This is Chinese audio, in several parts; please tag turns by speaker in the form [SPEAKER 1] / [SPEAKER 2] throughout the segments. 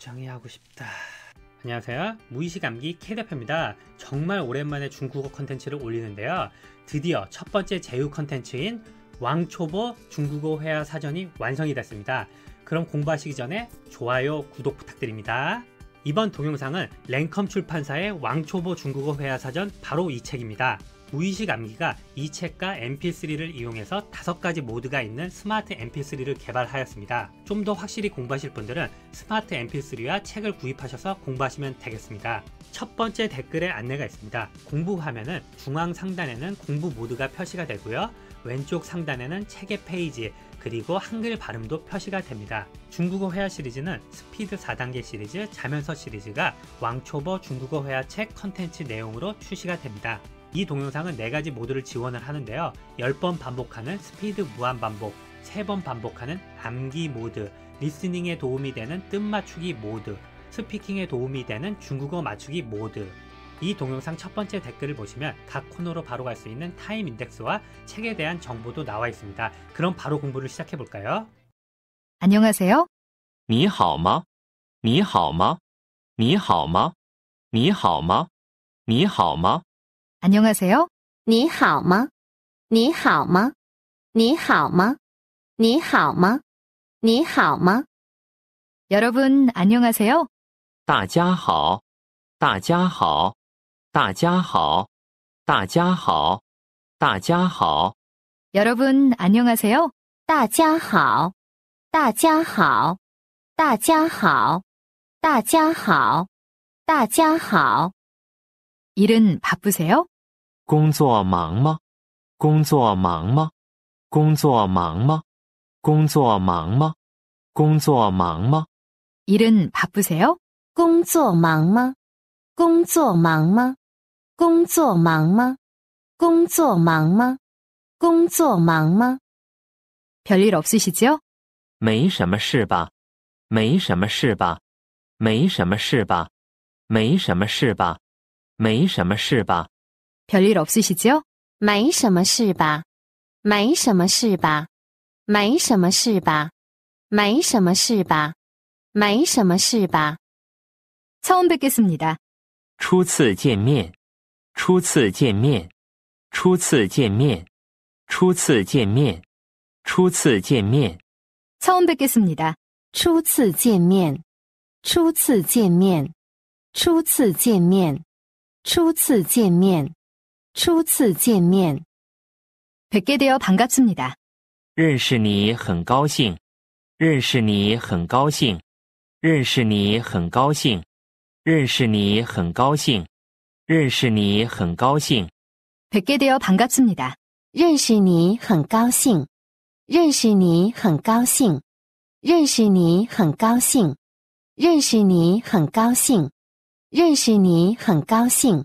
[SPEAKER 1] 조장해 하고 싶다. 안녕하세요. 무의식암기 캐대표입니다 정말 오랜만에 중국어 컨텐츠를 올리는데요. 드디어 첫 번째 제휴 컨텐츠인 왕초보 중국어 회화 사전이 완성이 됐습니다. 그럼 공부하시기 전에 좋아요, 구독 부탁드립니다. 이번 동영상은 랭컴 출판사의 왕초보 중국어 회화 사전 바로 이 책입니다. 무의식 암기가 이 책과 mp3를 이용해서 다섯 가지 모드가 있는 스마트 mp3를 개발하였습니다. 좀 더 확실히 공부하실 분들은 스마트 mp3와 책을 구입하셔서 공부하시면 되겠습니다. 첫 번째 댓글에 안내가 있습니다. 공부화면은 중앙 상단에는 공부 모드가 표시가 되고요. 왼쪽 상단에는 책의 페이지, 그리고 한글 발음도 표시가 됩니다. 중국어 회화 시리즈는 스피드 4단계 시리즈, 자면서 시리즈가 왕초보 중국어 회화 책 컨텐츠 내용으로 출시가 됩니다. 이 동영상은 4가지 모드를 지원을 하는데요. 10번 반복하는 스피드 무한 반복, 3번 반복하는 암기 모드, 리스닝에 도움이 되는 뜻 맞추기 모드, 스피킹에 도움이 되는 중국어 맞추기 모드, 이 동영상 첫 번째 댓글을 보시면 각 코너로 바로 갈 수 있는 타임 인덱스와 책에 대한 정보도 나와 있습니다. 그럼 바로 공부를 시작해 볼까요?
[SPEAKER 2] 안녕하세요.
[SPEAKER 3] 하你好吗하好吗你好吗你好吗你好吗你好吗?
[SPEAKER 2] 안녕하세요. 你好吗?你好吗?你好吗?你好吗?你好吗? 여러분 안녕하세요.
[SPEAKER 3] 大家好.大家好.大家好.大家好.大家好.
[SPEAKER 2] 여러분 안녕하세요. 大家好.大家好.大家好.大家好.大家好. 일은 바쁘세요?
[SPEAKER 3] 工作忙吗？工作忙吗？工作忙吗？工作忙吗？工作忙吗？
[SPEAKER 2] 일은 바쁘세요? 工作忙吗?工作忙吗?工作忙吗?工作忙吗?工作忙吗? 별일 없으시죠?
[SPEAKER 3] 没什么事吧?没什么事吧?没什么事吧?没什么事吧?没什么事吧?
[SPEAKER 2] 漂亮，没事，是不？没什么事吧？没什么事吧？没什么事吧？没什么事吧？没什么事吧？처음뵙겠습니 다。
[SPEAKER 3] 初次见面，初次见面，初次见面，初次见面，初次见面。
[SPEAKER 2] 처음뵙겠습니 다。 初次见面，初次见面，初次见面，初次见面。初次见面，백게되어반갑습니 다。
[SPEAKER 3] 认识你很高兴。认识你很高兴。认识你很高兴。认识你很高兴。认识你很高兴。
[SPEAKER 2] 백게되어반갑습니 다。 认识你很高兴。认识你很高兴。认识你很高兴。认识你很高兴。认识你很高兴。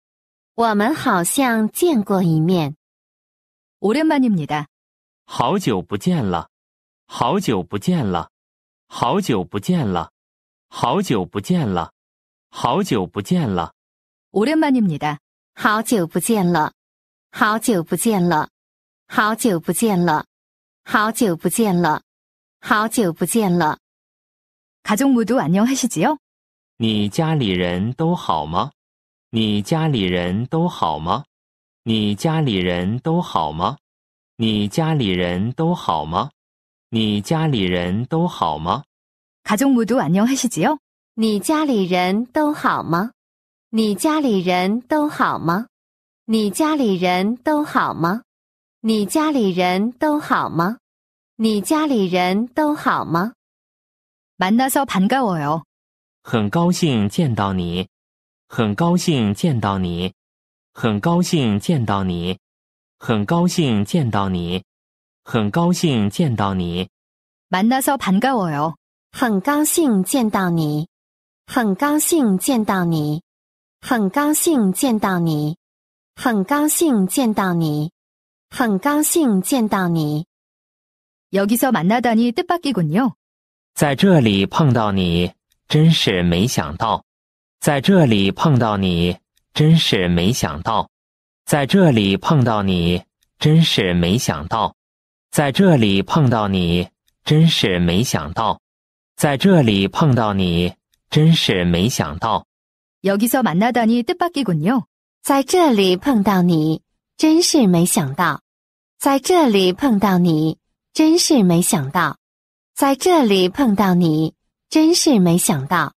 [SPEAKER 2] 我们好像见过一面。오랜만입니 다。
[SPEAKER 3] 好久不见了，好久不见了，好久不见了，好久不见了，好久不见了。
[SPEAKER 2] 오랜만입니 다。 好久不见了，好久不见了，好久不见了，好久不见了，好久不见了。가족모두안녕하시지 요？
[SPEAKER 3] 你家里人都好吗？你家里人都好吗？你家里人都好吗？你家里人都好吗？你家里人都好吗？
[SPEAKER 2] 卡宗木都瓦牛埃西吉欧，你家里人都好吗？你家里人都好吗？你家里人都好吗？你家里人都好吗？你家里人都好吗？만나서반가워 요，
[SPEAKER 3] 很高兴见到你。很高兴见到你，很高兴见到你，很高兴见到你，很高兴见到你。
[SPEAKER 2] 만나서반가워 요。 很高兴见到你，很高兴见到你，很高兴见到你，很高兴见到你，很高兴见到你。여기서만났다는뜻밖에군 요。
[SPEAKER 3] 在这里碰到你，真是没想到。在这里碰到你真是没想到，在这里碰到你真是没想到，在这里碰到你真是没想到，在这里碰到你真是没想到。
[SPEAKER 2] 在这里碰到你真是没想到，在这里碰到你真是没想到，在这里碰到你真是没想到。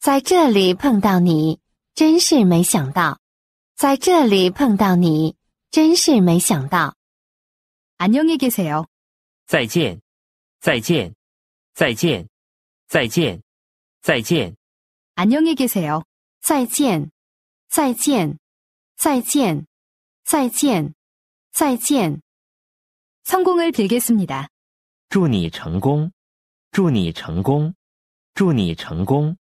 [SPEAKER 2] 在这里碰到你真是没想到，在这里碰到你真是没想到。안녕히계세 요。
[SPEAKER 3] 再见，再见，再见，再见，再见。
[SPEAKER 2] 안녕히계세 요。 再见，再见，再见，再见，再见。성공을되겠습니 다。
[SPEAKER 3] 祝你成功，祝你成功，祝你成功。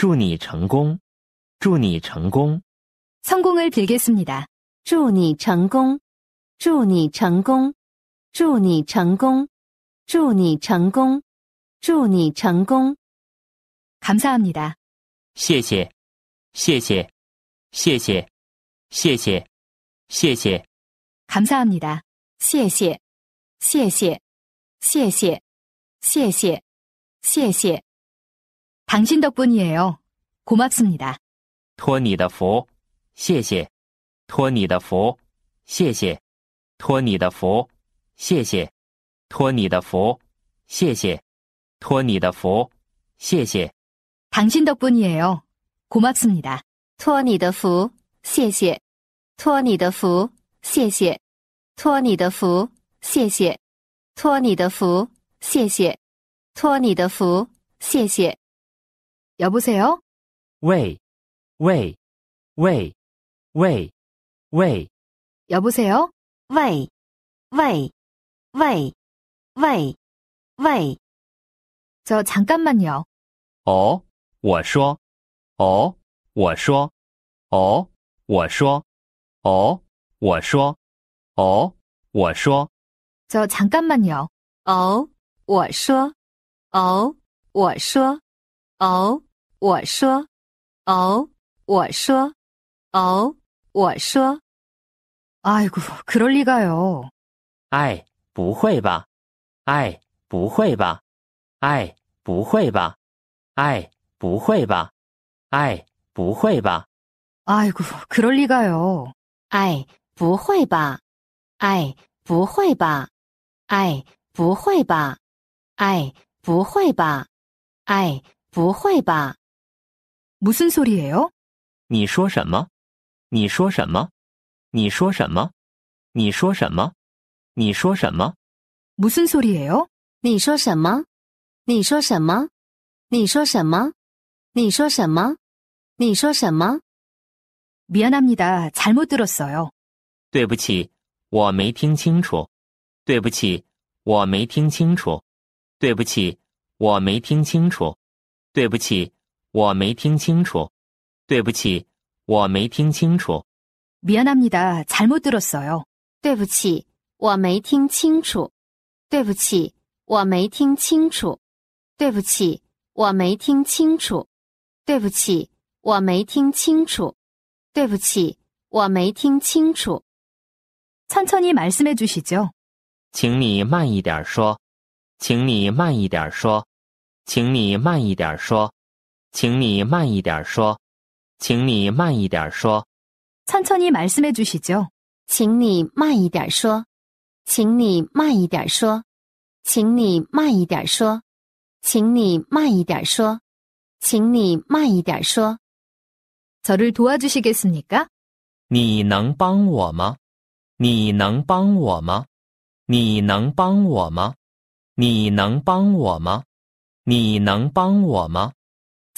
[SPEAKER 3] 祝你成功，祝你成功。
[SPEAKER 2] 성공을빌겠습니 다。 祝你成功，祝你成功，祝你成功，祝你成功，祝你成功。감사합니 다。
[SPEAKER 3] 谢谢，谢谢，谢谢，谢谢，谢谢。
[SPEAKER 2] 감사합니 다。 谢谢，谢谢，谢谢，谢谢，谢谢。당신덕분이에요고맙습니다
[SPEAKER 3] 托你的福，谢谢。托你的福，谢谢。托你的福，谢谢。托你的福，谢谢。托你的福，谢谢。
[SPEAKER 2] 당신덕분이에요고맙습니다托你的福，谢谢。托你的福，谢谢。托你的福，谢谢。托你的福，谢谢。托你的福，谢谢。여보세 요？ 喂，喂，喂，喂，喂，여보세 요？ 喂，喂，喂，喂，喂。저장간만 요？
[SPEAKER 3] 哦，我说，哦，我说，哦，我说，哦，我说，哦，我说，
[SPEAKER 2] 저장간만 요？ 哦，我说，哦，我说，哦。我说，哦，我说，哦，我说，哎呦，咕噜里嘎哟！
[SPEAKER 3] 哎，不会吧？哎，不会吧？哎，不会吧？哎，不会吧？哎，不会吧？
[SPEAKER 2] 哎呦，咕噜里嘎哟！哎，不会吧？哎，不会吧？哎，不会吧？哎，不会吧？哎，不会吧？무슨소리예요
[SPEAKER 3] 你说什么？你说什么？你说什么？你说什么？你说什
[SPEAKER 2] 么？무슨소리예요你说什么？你说什么？你说什么？你说什么？你说什么？미안합니다잘못들었어요
[SPEAKER 3] 对不起，我没听清楚。对不起，我没听清楚。对不起，我没听清楚。对不起。我没听清楚，对不起，我没听清楚。
[SPEAKER 2] 미안합니다잘못들었어요对不起，我没听清楚。对不起，我没听清楚。对不起，我没听清楚。对不起，我没听清楚。对不起，我没听清楚。천천히말씀해주시죠
[SPEAKER 3] 请你慢一点说。请你慢一点说。请你慢一点说。请你慢一点说，请你慢一点说，
[SPEAKER 2] 천천히말씀해주시 죠。 请你慢一点说，请你慢一点说，请你慢一点说，请你慢一点说，请你慢一点说。저를도와주시겠습니 까？
[SPEAKER 3] 你能帮我吗？你能帮我吗？你能帮我吗？你能帮我吗？你能帮我吗？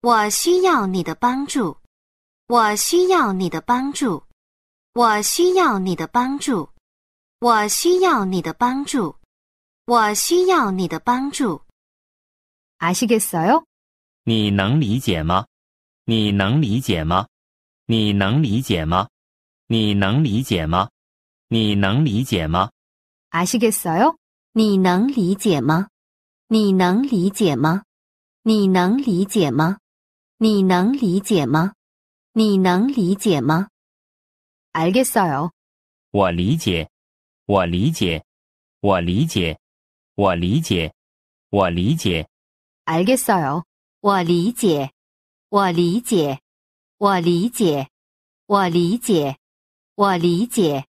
[SPEAKER 2] 我需要你的帮助，我需要你的帮助，我需要你的帮助，我需要你的帮助，我需要你的帮助。아시겠어 요？
[SPEAKER 3] 你能理解吗？你能理解吗？你能理解吗？你能理解吗？你能理解吗？
[SPEAKER 2] 아시겠어 요？ 你能理解吗？你能理解吗？你能理解吗？你能理解吗？你能理解吗？알겠어 요。
[SPEAKER 3] 我理解，我理解，我理解，我理解，我理解。
[SPEAKER 2] 알겠어 요。 我理解，我理解，我理解，我理解，我理解。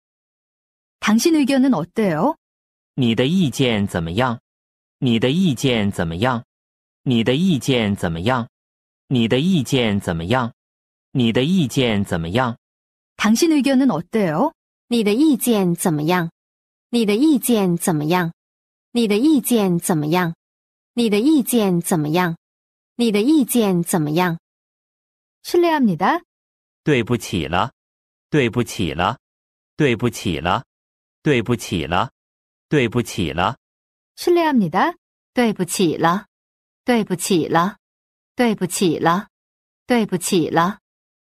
[SPEAKER 2] 당신의견은어때 요？
[SPEAKER 3] 你的意见怎么样？你的意见怎么样？你的意见怎么样？你的意见怎么样？你的意见怎么样？
[SPEAKER 2] 당신의견은어때 요？ 你的意见怎么样？你的意见怎么样？你的意见怎么样？你的意见怎么样？你的意见怎么样？실례합니다
[SPEAKER 3] 对不起了，对不起了，对不起了，对不起了，对不起了
[SPEAKER 2] 실례합니다对不起了，对不起了。对不起了，对不起了，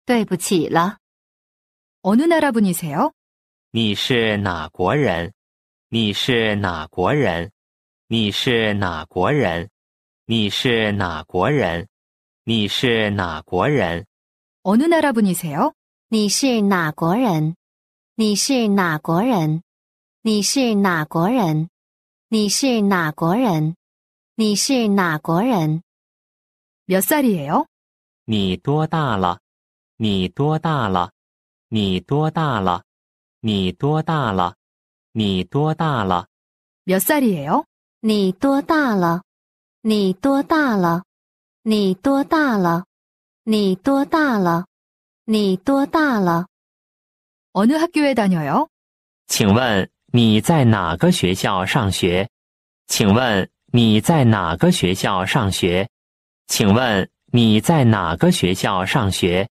[SPEAKER 2] 对不起了。어느나라분이세 요？
[SPEAKER 3] 你是哪国人？你是哪国人？你是哪国人？你是哪国人？你是哪国人？
[SPEAKER 2] 어느나라분이세 요？ 你是哪国人？你是哪国人？你是哪国人？你是哪国人？你是哪国人？몇살이에 요？
[SPEAKER 3] 你多大了？你多大了？你多大了？你多大了？你多大了？
[SPEAKER 2] 몇살이에 요？ 你多大了？你多大了？你多大了？你多大了？你多大了？오늘학교에다녀 요？
[SPEAKER 3] 请问你在哪个学校上学？请问你在哪个学校上学？请问你在哪个学校上学？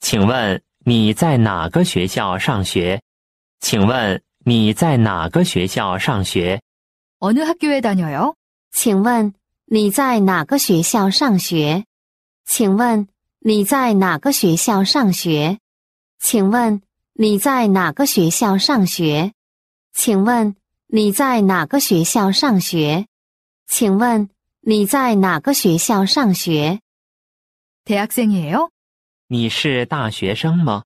[SPEAKER 3] 请问你在哪个学校上学？请问你在哪个学校上学？
[SPEAKER 2] 请问你在哪个学校上学？请问你在哪个学校上学？请问你在哪个学校上学？请问。你在哪个学校上学？大学生哟！
[SPEAKER 3] 你是大学生吗？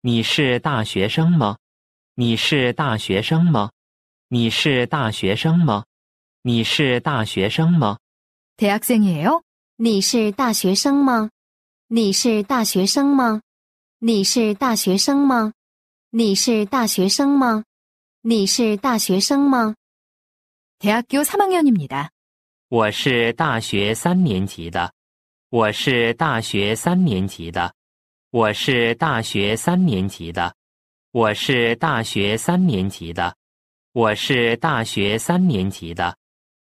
[SPEAKER 3] 你是大学生吗？你是大学生吗？你是大学生吗？你是大学生吗？
[SPEAKER 2] 大学生哟！你是大学生吗？你是大学生吗？你是大学生吗？你是大学生吗？你是大学生吗？大学三年级生。
[SPEAKER 3] 我是大学三年级的，我是大学三年级的，我是大学三年级的，我是大学三年级的，我是大学三年级的。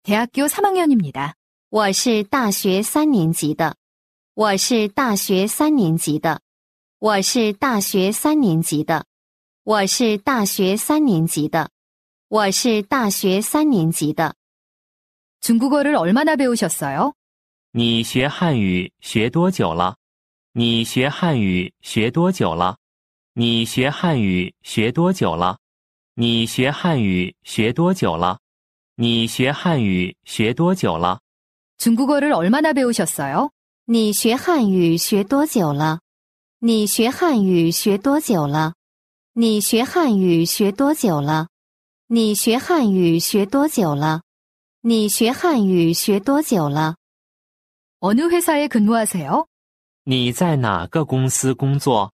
[SPEAKER 2] 대학교삼학년입니 다。 我是大学三年级的，我是大学三年级的，我是大学三年级的，我是大学三年级的，我是大学三年级的。中国语学多久了？
[SPEAKER 3] 你学汉语学多久了？你学汉语学多久了？你学汉语学多久了？你学汉语学多久了？
[SPEAKER 2] 中国语学多久了？你学汉语学多久了？你学汉语学多久了？你学汉语学多久了？你学汉语学多久了？你学汉语学多久了？
[SPEAKER 3] 你在哪个公司工作？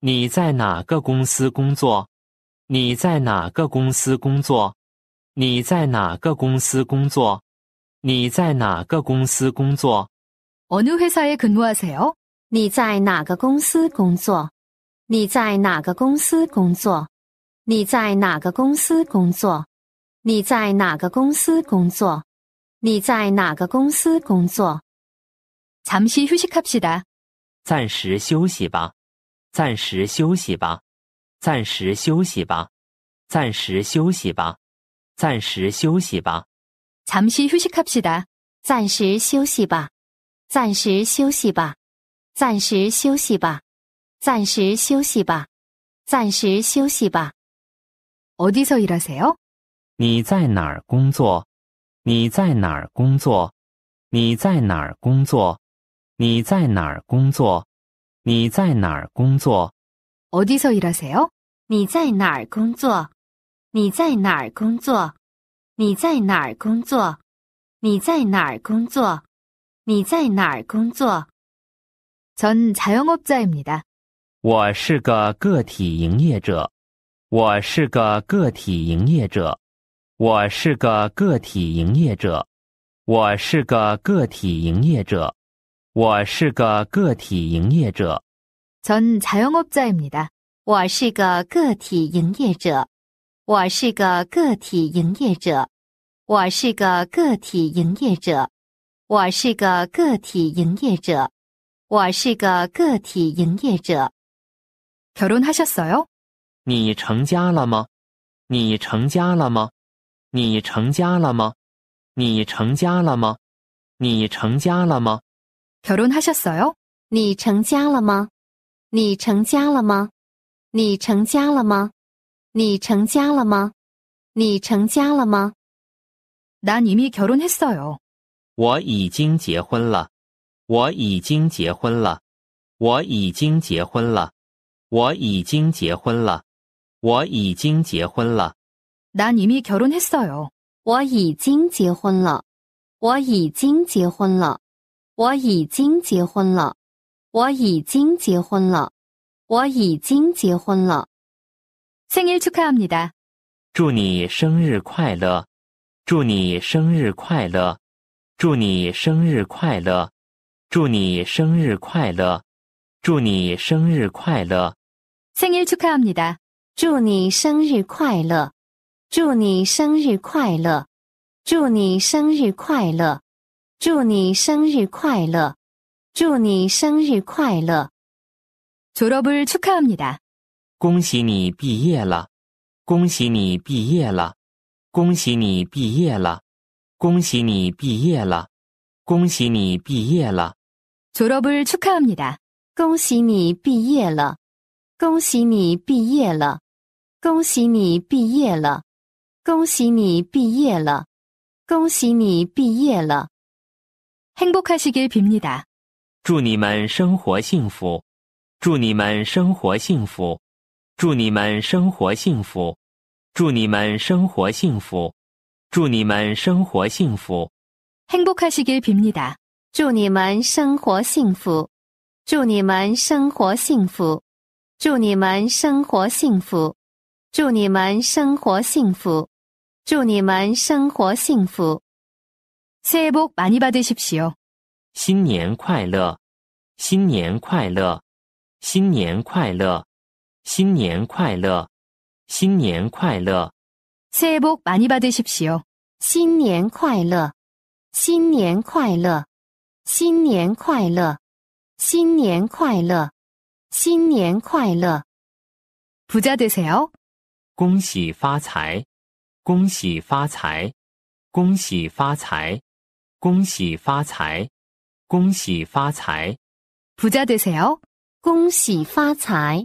[SPEAKER 3] 你在哪个公司工作？你在哪个公司工作？你在哪个公司工作？你在哪个公司工作？
[SPEAKER 2] 你在哪个公司工作？你在哪个公司工作？你在哪个公司工作？你在哪个公司工作？你在哪个公司工作？你在哪个公司工作？暂时休息可不的。
[SPEAKER 3] 暂时休息吧。暂时休息吧。暂时休息吧。暂时休息吧。暂时休息吧。
[SPEAKER 2] 暂时休息可不的。暂时休息吧。暂时休息吧。暂时休息吧。暂时休息吧。暂时休息吧。어디서일하세요
[SPEAKER 3] 你在哪儿工作？你在哪儿工作？你在哪儿工作？你在哪儿工作？你在哪儿工作？
[SPEAKER 2] 어디서일하세 요？ 你在哪儿工作？你在哪儿工作？你在哪儿工作？你在哪儿工作？你在哪儿工作？전사용업자입니 다。
[SPEAKER 3] 我是个个体营业者。我是个个体营业者。我是个个体营业者，我是个个体营业者，我是个个体营业者。
[SPEAKER 2] 전자영업자입니 다。 我是个个体营业者，我是个个体营业者，我是个个体营业者，我是个个体营业者，我是个个体营业者。결혼하셨어 요？
[SPEAKER 3] 你成家了吗？你成家了吗？你成家了吗？你成家了吗？你成家了吗？
[SPEAKER 2] 결혼하셨어 요。 你成家了吗？你成家了吗？你成家了吗？你成家了吗？你成家了吗？난이미결혼했어 요。
[SPEAKER 3] 我已经结婚了。我已经结婚了。我已经结婚了。我已经结婚了。我已经结婚了。
[SPEAKER 2] 我已经结婚了，我已经结婚了，我已经结婚了，我已经结婚了，我已经结婚了。Sing you to come, 你的，
[SPEAKER 3] 祝你生日快乐，祝你生日快乐，祝你生日快乐，祝你生日快乐，祝你生日快乐。
[SPEAKER 2] Sing you to come, 你的，祝你生日快乐。祝你生日快乐！祝你生日快乐！祝你生日快乐！祝你生日快乐！졸업을축하합니 다。
[SPEAKER 3] 恭喜你毕业了！恭喜你毕业了！恭喜你毕业了！恭喜你毕业了！恭喜你毕业了！
[SPEAKER 2] 졸업을축하합니 다。 恭喜你毕业了！恭喜你毕业了！恭喜你毕业了！恭喜你毕业了，恭喜你毕业了。행복하시길빕니 다。
[SPEAKER 3] 祝你们生活幸福，祝你们生活幸福，祝你们生活幸福，祝你们生活幸福，祝你们生活幸福。
[SPEAKER 2] 행복하시길빕니 다。 祝你们生活幸福，祝你们生活幸福，祝你们生活幸福，祝你们生活幸福。祝你们生活幸福，새복많이받으십시 오。
[SPEAKER 3] 新年快乐，新年快乐，新年快乐，新年快乐，新年快乐。
[SPEAKER 2] 새복많이받으십시 오。 新年快乐，新年快乐，新年快乐，新年快乐，新年快乐。부자되세 요。
[SPEAKER 3] 恭喜发财。恭喜发财，恭喜发财，恭喜发财，恭喜发财。
[SPEAKER 2] 부자되세요恭喜发财，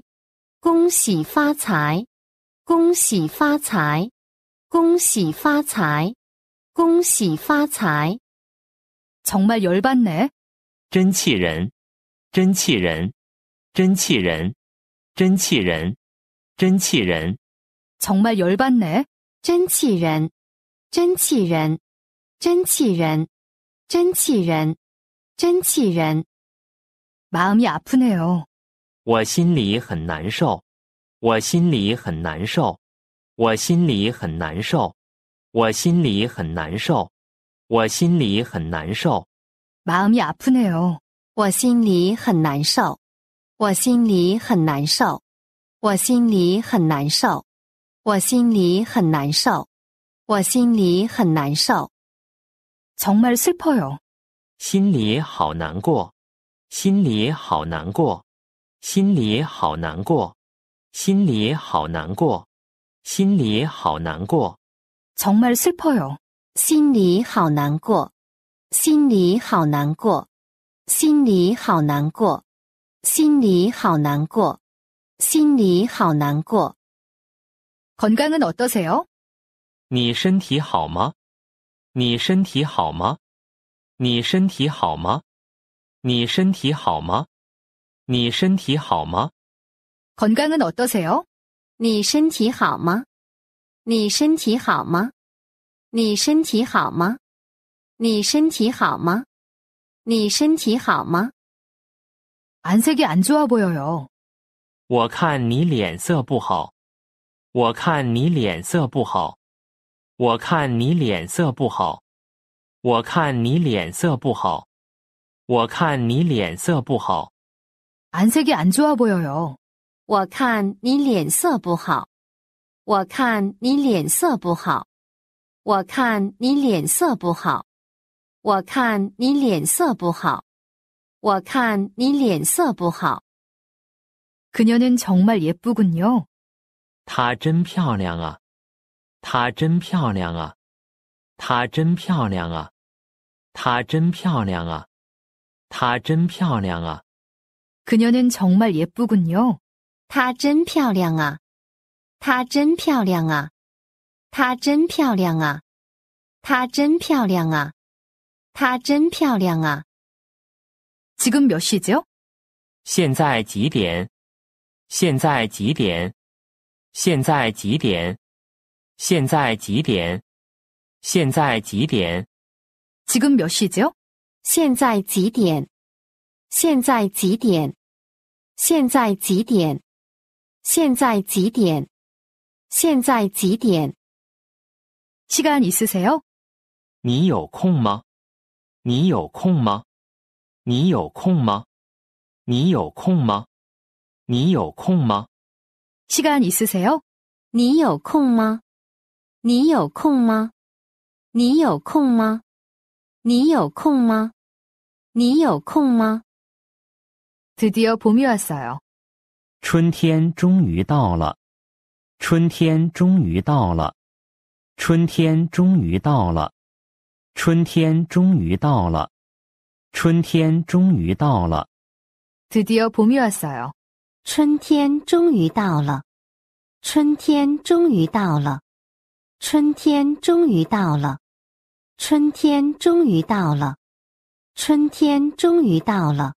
[SPEAKER 2] 恭喜发财，恭喜发财，恭喜发财，恭喜发财。정말열받네真气人，
[SPEAKER 3] 真气人，真气人，真气人，真气人。
[SPEAKER 2] 정말열받네真气人，真气人，真气人，真气人，真气人。마음이아프네 요。
[SPEAKER 3] 我心里很难受，我心里很难受，我心里很难受，我心里很难受，我心里很难受。
[SPEAKER 2] 마음이아프네 요。 我心里很难受，我心里很难受，我心里很难受。我心里很难受，我心里很难受。从 mercy pool，
[SPEAKER 3] 心里好难过，心里好难过，心里好难过，心里好难过，心里好难过。
[SPEAKER 2] 从 mercy pool，心里好难过，心里好难过，心里好难过，心里好难过，心里好难过。健康是어떠세 요？
[SPEAKER 3] 你身体好吗？你身体好吗？你身体好吗？你身体好吗？你身体好吗？
[SPEAKER 2] 健康은어떠세 요？ 你身体好吗？你身体好吗？你身体好吗？你身体好吗？你身体好吗？안색이안좋아보여 요。
[SPEAKER 3] 我看你脸色不好。我看你脸色不好，我看你脸色不好，我看你脸色不好，我看你脸色不好。
[SPEAKER 2] 俺색이안좋아보여요我看你脸色不好，我看你脸色不好，我看你脸色不好，我看你脸色不好，我看你脸色不好。그녀는정말예쁘군요她
[SPEAKER 3] 真漂亮啊！她真漂亮啊！她真漂亮啊！她真漂亮啊！她真漂亮啊！
[SPEAKER 2] 그녀는정말예쁘군요她真漂亮啊！她真漂亮啊！她真漂亮啊！她真漂亮啊！她真漂亮啊！지금몇시 죠？
[SPEAKER 3] 现在几点？现在几点？现在几点？现在几点？现在几点？
[SPEAKER 2] 지금몇시지现在几点？现在几点？现在几点？现在几点？现在几点？시간있으세 요？
[SPEAKER 3] 你有空吗？你有空吗？你有空吗？你有空吗？你有空吗？
[SPEAKER 2] 奇怪，你是谁哟？你有空吗？你有空吗？你有空吗？你有空吗？你有空吗？드디어봄이왔어 요。
[SPEAKER 3] 春天终于到了。春天终于到了。春天终于到了。春天终于到了。春天终于到了。
[SPEAKER 2] 드디어봄이왔어 요。 春天终于到了，春天终于到了，春天终于到了，春天终于到了，春天终于到了。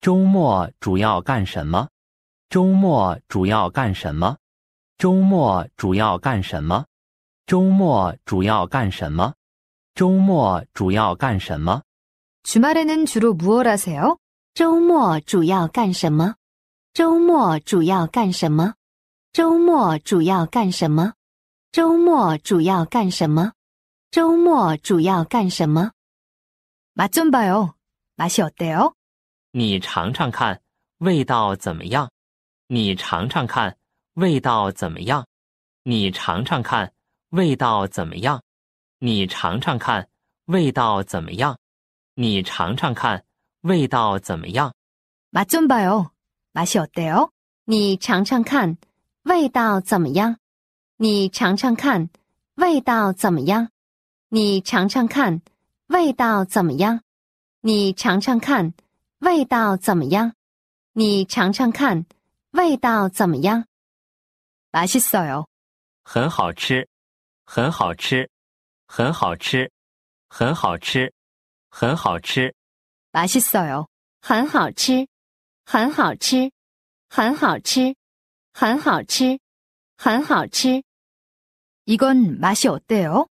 [SPEAKER 3] 周末主要干什么？周末主要干什么？周末主要干什么？周末主要干什么？周末主要干什么？
[SPEAKER 2] 周末呢？是主要干什么？周末主要干什么？周末主要干什么？周末主要干什么？周末主要干什么？周末主要干什么？马尊吧哟，小的
[SPEAKER 3] 你尝尝看味道怎么样？你尝尝看味道怎么样？你尝尝看味道怎么样？你尝尝看味道怎么样？你尝尝看。味道怎么样？
[SPEAKER 2] 马尊吧哟，小德哟，你尝尝看味道怎么样？你尝尝看味道怎么样？你尝尝看味道怎么样？你尝尝看味道怎么样？你尝尝看味道怎么样？巴西索哟，
[SPEAKER 3] 很好吃，很好吃，很好吃，很好吃，很好吃。
[SPEAKER 2] 맛이어 요， 很好吃，很好吃，很好吃，很好吃，很好吃。이건맛이어때 요？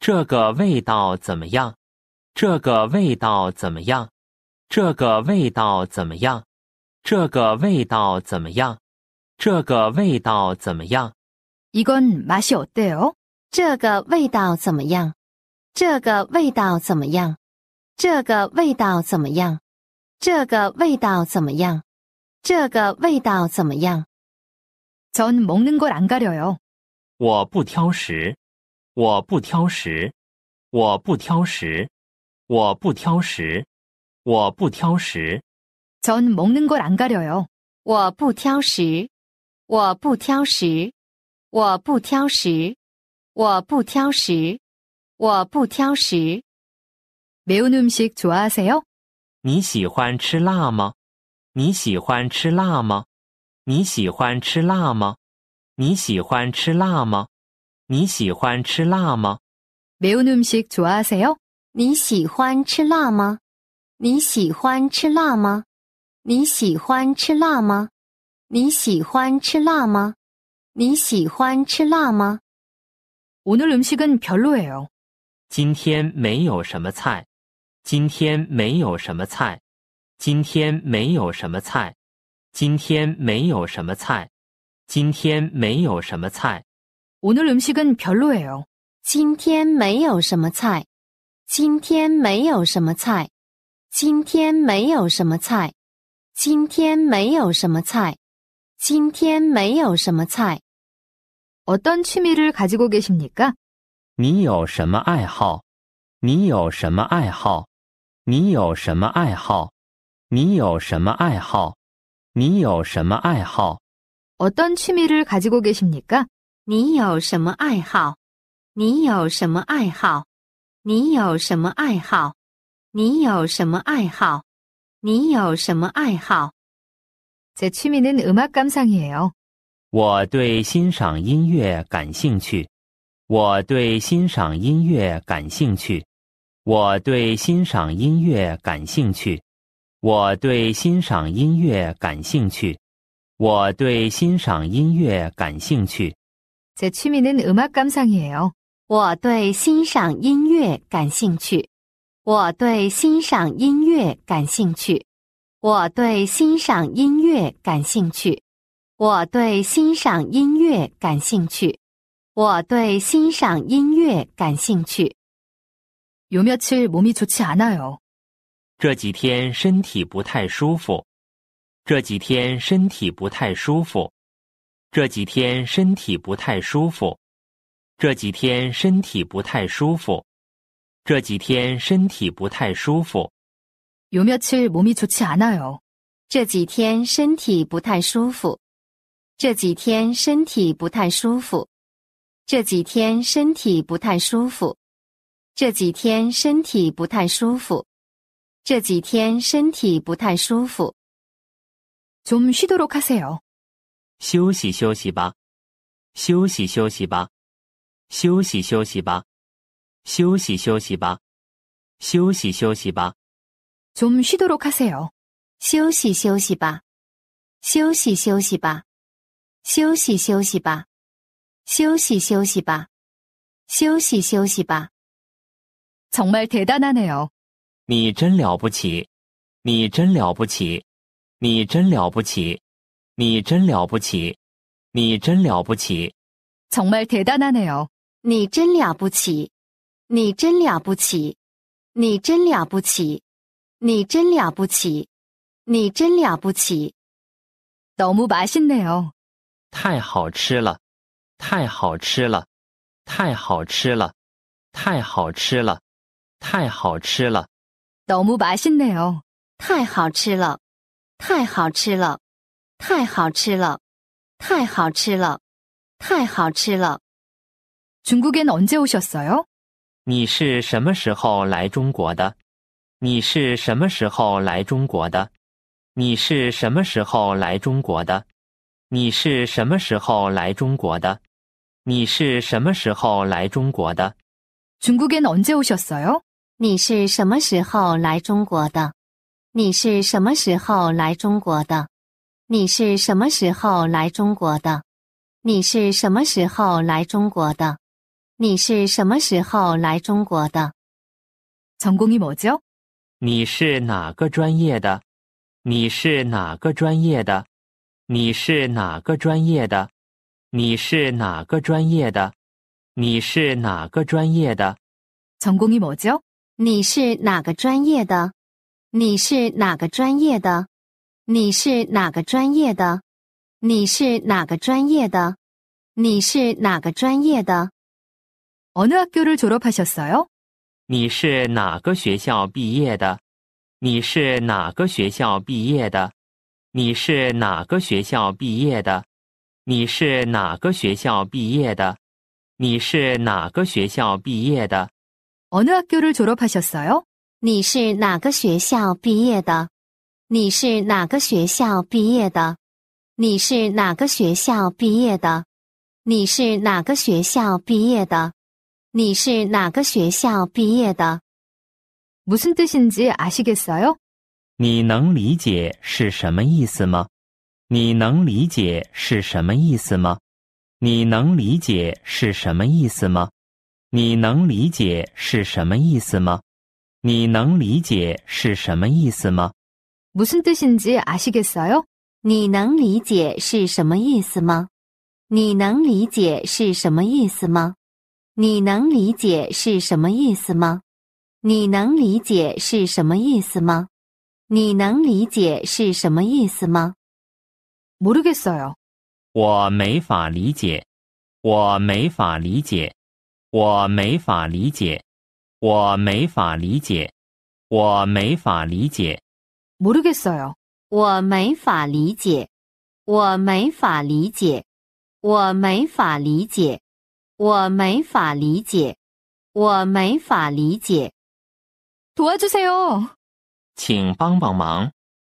[SPEAKER 3] 这个味道怎么样？这个味道怎么样？这个味道怎么样？这个味道怎么样？这个味道怎么样？
[SPEAKER 2] 이건맛이어때 요？ 这个味道怎么样？这个味道怎么样？这个味道怎么样？这个味道怎么样？这个味道怎么样？
[SPEAKER 3] 我不挑食，我不挑食，我不挑食，我不挑食，我不挑食。我不挑食，
[SPEAKER 2] 我不挑食，我不挑食，我不挑食，我不挑食。
[SPEAKER 3] 你喜欢吃辣吗？你喜欢吃辣吗？你喜欢吃辣吗？你喜欢吃辣吗？你喜欢吃辣吗？你喜欢
[SPEAKER 2] 吃辣吗？你喜欢吃辣吗？你喜欢吃辣吗？你喜欢吃辣吗？你喜欢吃辣吗？
[SPEAKER 3] 今天没有什么菜。今天没有什么菜，今天没有什么菜，今天没有什么菜，今天没有什么菜。
[SPEAKER 2] 今天没有什么菜，今天没有什么菜，今天没有什么菜，今天没有什么菜，今天没有什么菜。어떤취미를가지고계십니 까？
[SPEAKER 3] 你有什么爱好？你有什么爱好？你有什么爱好？你有什么爱好？你有什么爱好？
[SPEAKER 2] 어떤취미를가지고계십니 까？ 你有什么爱好？你有什么爱好？你有什么爱好？你有什么爱好？你有什么爱好？제취미는음악감상이에 요。
[SPEAKER 3] 我对欣赏音乐感兴趣。我对欣赏音乐感兴趣。我对欣赏音乐感兴趣。我对欣赏音乐感兴趣。我对欣赏音乐感兴趣。
[SPEAKER 2] 在前面的你们赶上也有。我对欣赏音乐感兴趣。我对欣赏音乐感兴趣。我对欣赏音乐感兴趣。我对欣赏音乐感兴趣。我对欣赏音乐感兴趣。
[SPEAKER 3] 这几天身体不太舒服。这几天身体不太舒服。这几天身体不太舒服。这几天身体不太舒服。这几天身体不太舒服。
[SPEAKER 2] 这几天身体不太舒服。这几天身体不太舒服。这几天身体不太舒服。这几天身体不太舒服，这几天身体不太舒服。좀쉬도록하세 요，
[SPEAKER 3] 休息休息吧，休息休息吧，休息休息吧，休息休息吧，休息休息吧。
[SPEAKER 2] 좀쉬도록하세 요， 休息休息吧，休息休息吧，休息休息吧，休息休息吧，休息休息吧。정말대단하네 요。
[SPEAKER 3] 你真了不起，你真了不起，你真了不起，你真了不起，你真了不起。
[SPEAKER 2] 정말대단하네 요。 你真了不起，你真了不起，你真了不起，你真了不起，你真了不起。너무맛있네 요。
[SPEAKER 3] 太好吃了，太好吃了，太好吃了，太好吃了。太好吃了，
[SPEAKER 2] 도무백신데 요。 太好吃了，太好吃了，太好吃了，太好吃了，太好吃了。중국엔언제오셨어 요？
[SPEAKER 3] 你是什么时候来中国的？你是什么时候来中国的？你是什么时候来中国的？你是什么时候来中国的？你是什么时候来中国的？
[SPEAKER 2] 중国엔언제오셨어 요？ 你是什么时候来中国的？你是什么时候来中国的？你是什么时候来中国的？你是什么时候来中国的？你是什么时候来中国的？专业是抹胶。你
[SPEAKER 3] 是哪个专业的？你是哪个专业的？你是哪个专业的？你是哪个专业的？你是哪个专业的？
[SPEAKER 2] 专业是抹胶。你是哪个专业的？你是哪个专业的？你是哪个专业的？你是哪个专业的？你是哪个专业的？
[SPEAKER 3] 你是哪个学校毕业的？你是哪个学校毕业的？你是哪个学校毕业的？你是哪个学校毕业的？你是哪个学校毕业的？
[SPEAKER 2] 어느학교를졸업하셨어요你是哪个学校毕业的？你是哪个学校毕业的？你是哪个学校毕业的？你是哪个学校毕业的？你是哪个学校毕业的？무슨뜻인지아시겠어요
[SPEAKER 3] 你能理解是什么意思吗？你能理解是什么意思吗？你能理解是什么意思吗？你能理解是什么意思吗？你能理解是什么意思吗？
[SPEAKER 2] 무슨뜻인지아시겠어 요？ 你能理解是什么意思吗？你能理解是什么意思吗？你能理解是什么意思吗？你能理解是什么意思吗？你能理解是什么意思吗？모르겠어 요。
[SPEAKER 3] 我没法理解。我没法理解。我没法理解，我没法理解，我没法理解。
[SPEAKER 2] 모르겠어 요。 我没法理解，我没法理解，我没法理解，我没法理解，我没法理解。도와주세요
[SPEAKER 3] 请帮帮忙，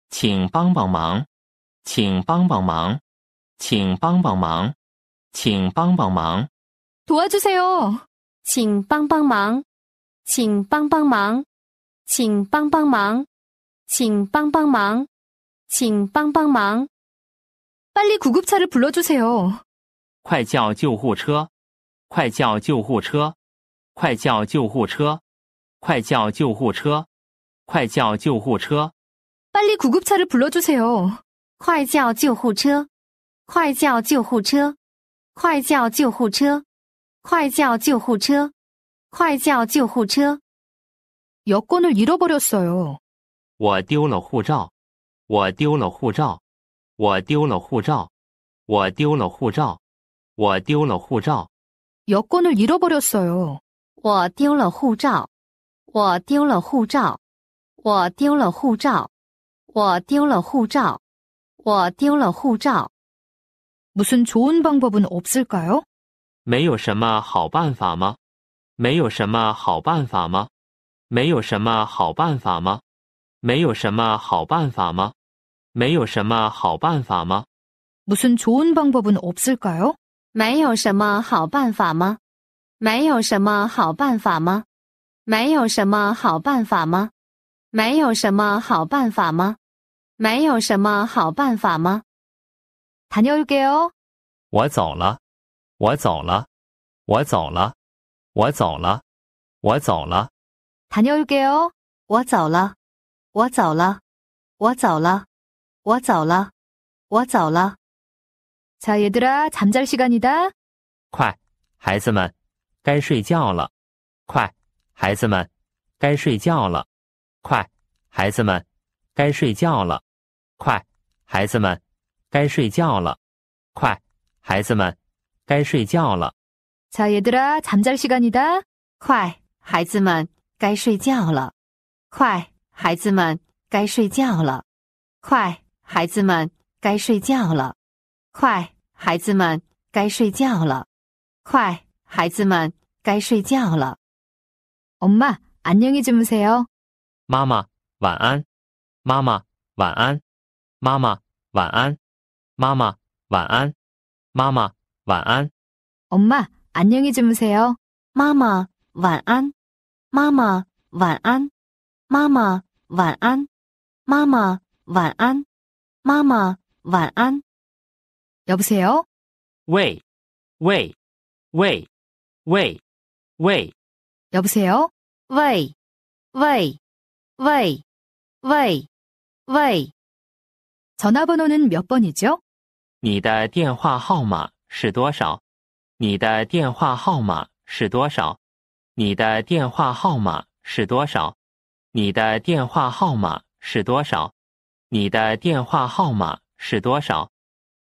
[SPEAKER 3] 请帮帮忙，请帮帮忙，请帮帮忙，请帮帮忙。
[SPEAKER 2] 도와주세요. 请帮帮忙.请帮帮忙.请帮帮忙.请帮帮忙.请帮帮忙. 빨리 구급차를 불러주세요.
[SPEAKER 3] 快叫救护车.快叫救护车.快叫救护车.快叫救护车.快叫救护车.
[SPEAKER 2] 빨리 구급차를 불러주세요. 快叫救护车.快叫救护车.快叫救护车.快叫救护车！快叫救护车！여권을잃어버렸어 요。
[SPEAKER 3] 我丢了护照。我丢了护照。我丢了护照。我丢了护照。我丢了护照。
[SPEAKER 2] 여권을잃어버렸어 요。 我丢了护照。我丢了护照。我丢了护照。我丢了护照。我丢了护照。무슨좋은방법은없을까 요？
[SPEAKER 3] 没有什么好办法吗？没有什么好办法吗？没有什么好办法吗？没有什么好办法吗？没有什么好办法吗？
[SPEAKER 2] 무슨좋은방법은없을까 요？ 没有什么好办法吗？没有什么好办法吗？没有什么好办法吗？没有什么好办法吗？没有什么好办法吗？파뉴게 요，
[SPEAKER 3] 我走了。我走了，我走了，我走了，我走了。
[SPEAKER 2] Tayo y 我走了，我走了，我走了，我走了，我走了。자얘들아잠자시간이 다。
[SPEAKER 3] 快，孩子们，该睡觉了。快，孩子们，该睡觉了。快，孩子们，该睡觉了。快，孩子们，该睡觉了。快，孩子们。该睡觉了。
[SPEAKER 2] 자얘들아잠자리시간이 다， 快，孩子们，该睡觉了。快，孩子们，该睡觉了。快，孩子们，该睡觉了。快，孩子们，该睡觉了。엄마안녕히주무세 요，
[SPEAKER 3] 妈妈晚安。妈妈晚安。妈妈晚安。妈妈晚安。妈妈。晚安。
[SPEAKER 2] 엄마, 안녕히 주무세요. 妈妈，晚安。妈妈，晚安。妈妈，晚安。妈妈，晚安。妈妈，晚安。 여보세요?
[SPEAKER 3] 喂，喂，喂，喂，喂，
[SPEAKER 2] 여보세요? 喂，喂，喂，喂，喂， 전화번호는 몇 번이죠?
[SPEAKER 3] 你的电话号码是多少？你的电话号码是多少？你的电话号码是多少？你的电话号码是多少？你的电话号码是多少？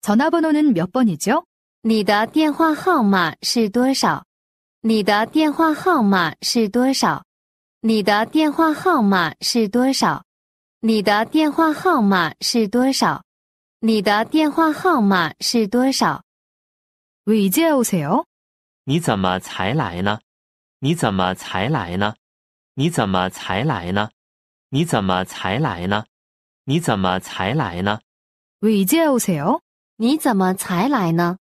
[SPEAKER 2] 전화번호는몇번이 죠？ 你的电话号码是多少？你的电话号码是多少？你的电话号码是多少？你的电话号码是多少？你的电话号码是多少？왜이제오세 요？
[SPEAKER 3] 你怎么才来呢？你怎么才来呢？你怎么才来呢？你怎么才来呢？你怎么才来呢？
[SPEAKER 2] 왜이제오세 요？ 你怎么才来呢？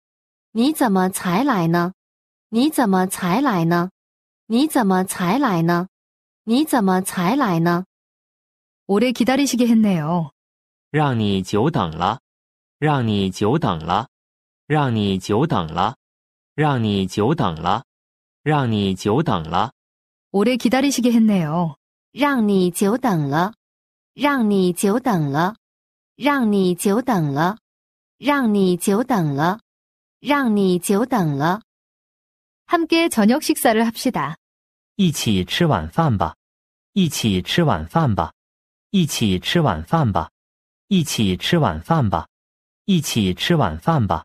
[SPEAKER 2] 你怎么才来呢？你怎么才来呢？你怎么才来呢？你怎么才来呢？우리기다리시기힘네요
[SPEAKER 3] 让你久等了，让你久等了。让你久等了，让你久等了，让你久等了。
[SPEAKER 2] 오래기다리시게했네요让你久等了，让你久等了，让你久等了，让你久等了，让你久等了。함께저녁식사를합시다
[SPEAKER 3] 一起吃晚饭吧，一起吃晚饭吧，一起吃晚饭吧，一起吃晚饭吧，一起吃晚饭吧。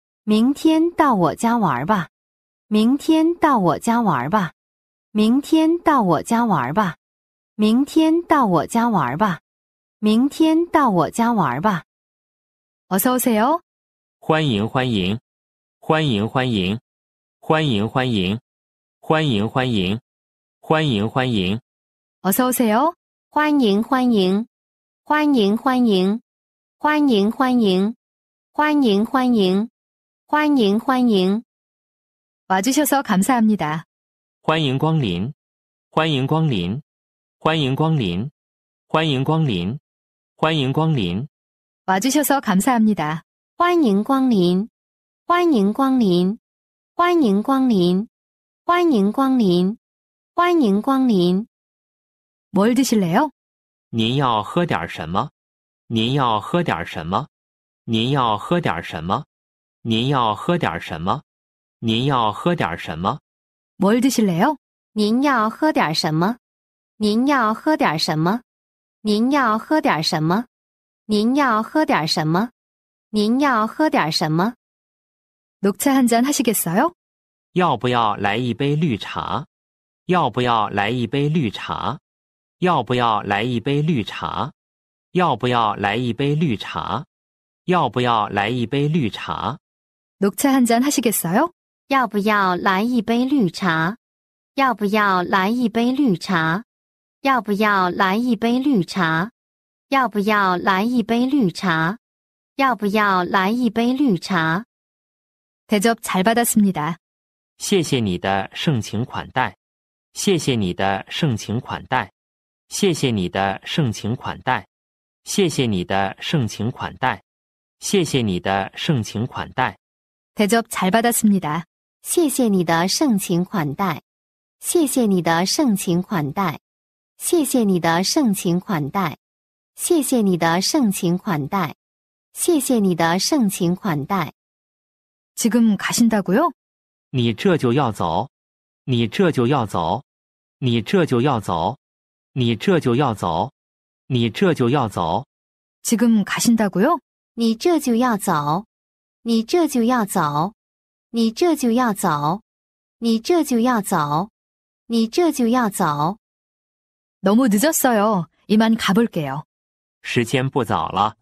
[SPEAKER 2] 明天到我家玩儿吧，明天到我家玩儿吧，明天到我家玩儿吧，明天到我家玩儿吧，明天到我家玩儿吧。我操谁哟！
[SPEAKER 3] 欢欢迎欢迎欢迎欢迎欢迎欢迎欢迎欢迎欢迎欢迎
[SPEAKER 2] 欢迎欢迎欢欢迎欢迎欢迎欢迎欢迎欢迎欢迎欢迎欢迎欢迎欢迎欢迎欢迎欢迎欢迎欢迎欢迎欢迎，来住，셔서감사합니 다。
[SPEAKER 3] 欢迎光临，欢迎光临，欢迎光临，欢迎光临，欢迎光临。
[SPEAKER 2] 来住，셔서감사합니 다。 欢迎光临，欢迎光临，欢迎光临，欢迎光临，欢迎光临。뭐이디시래 요？
[SPEAKER 3] 您要喝点什么？您要喝点什么？您要喝点什么？您要喝点什么？您要喝点什么？
[SPEAKER 2] 모르디시레您要喝点什么？您要喝点什么？您要喝点什么？您要喝点什么？您要喝点什么？녹차한잔하시겠어 요？
[SPEAKER 3] 要不要来一杯绿茶？要不要来一杯绿茶？要不要来一杯绿茶？要不要来一杯绿茶？要不要来一杯绿茶？
[SPEAKER 2] 녹차한잔하시겠어 요？ 要不要来一杯绿茶？要不要来一杯绿茶？要不要来一杯绿茶？要不要来一杯绿茶？要不要来一杯绿茶？대접잘받았습니다
[SPEAKER 3] 谢谢你的盛情款待。谢谢你的盛情款待。谢谢你的盛情款待。谢谢你的盛情款待。谢谢你的盛情款待。
[SPEAKER 2] 대접잘받았습니 다。 谢谢你的盛情款待，谢谢你的盛情款待，谢谢你的盛情款待，谢谢你的盛情款待，谢谢你的盛情款待。지금가신다고 요？
[SPEAKER 3] 你这就要走，你这就要走，你这就要走，你这就要走，你这就要走。
[SPEAKER 2] 지금가신다고 요？ 你这就要走。你这就要走，你这就要走，你这就要走，你这就要走。너무늦었어요이만가볼게요
[SPEAKER 3] 时间不早了，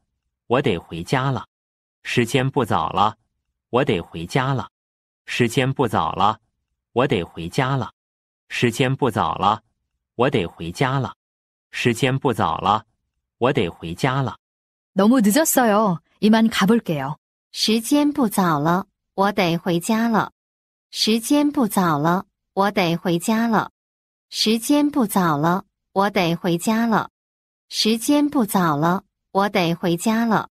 [SPEAKER 3] 我得回家了。时间不早了，我得回家了。时间不早了，我得回家了。时间不早了，我得回家了。时间不早了，我得回家了。
[SPEAKER 2] 너무늦었어요이만가볼게요时间不早了，我得回家了。时间不早了，我得回家了。时间不早了，我得回家了。时间不早了，我得回家了。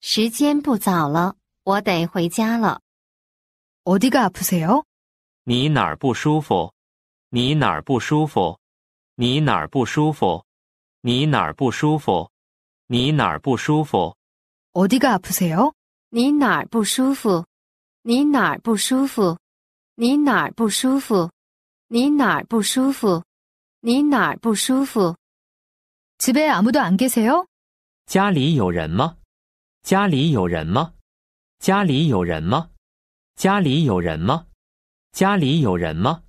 [SPEAKER 2] 时间不早了，我得回家了。어디가아프세 요？
[SPEAKER 3] 你哪儿不舒服？你哪儿不舒服？你哪儿不舒服？你哪儿不舒服？你哪儿不舒服？
[SPEAKER 2] 어디가아프세 요？ 你哪儿不舒服？你哪儿不舒服？你哪儿不舒服？你哪儿不舒服？你哪儿不舒服？집에아무도안계세 요？
[SPEAKER 3] 家里有人吗？家里有人吗？家里有人吗？家里有人吗？家里有人吗？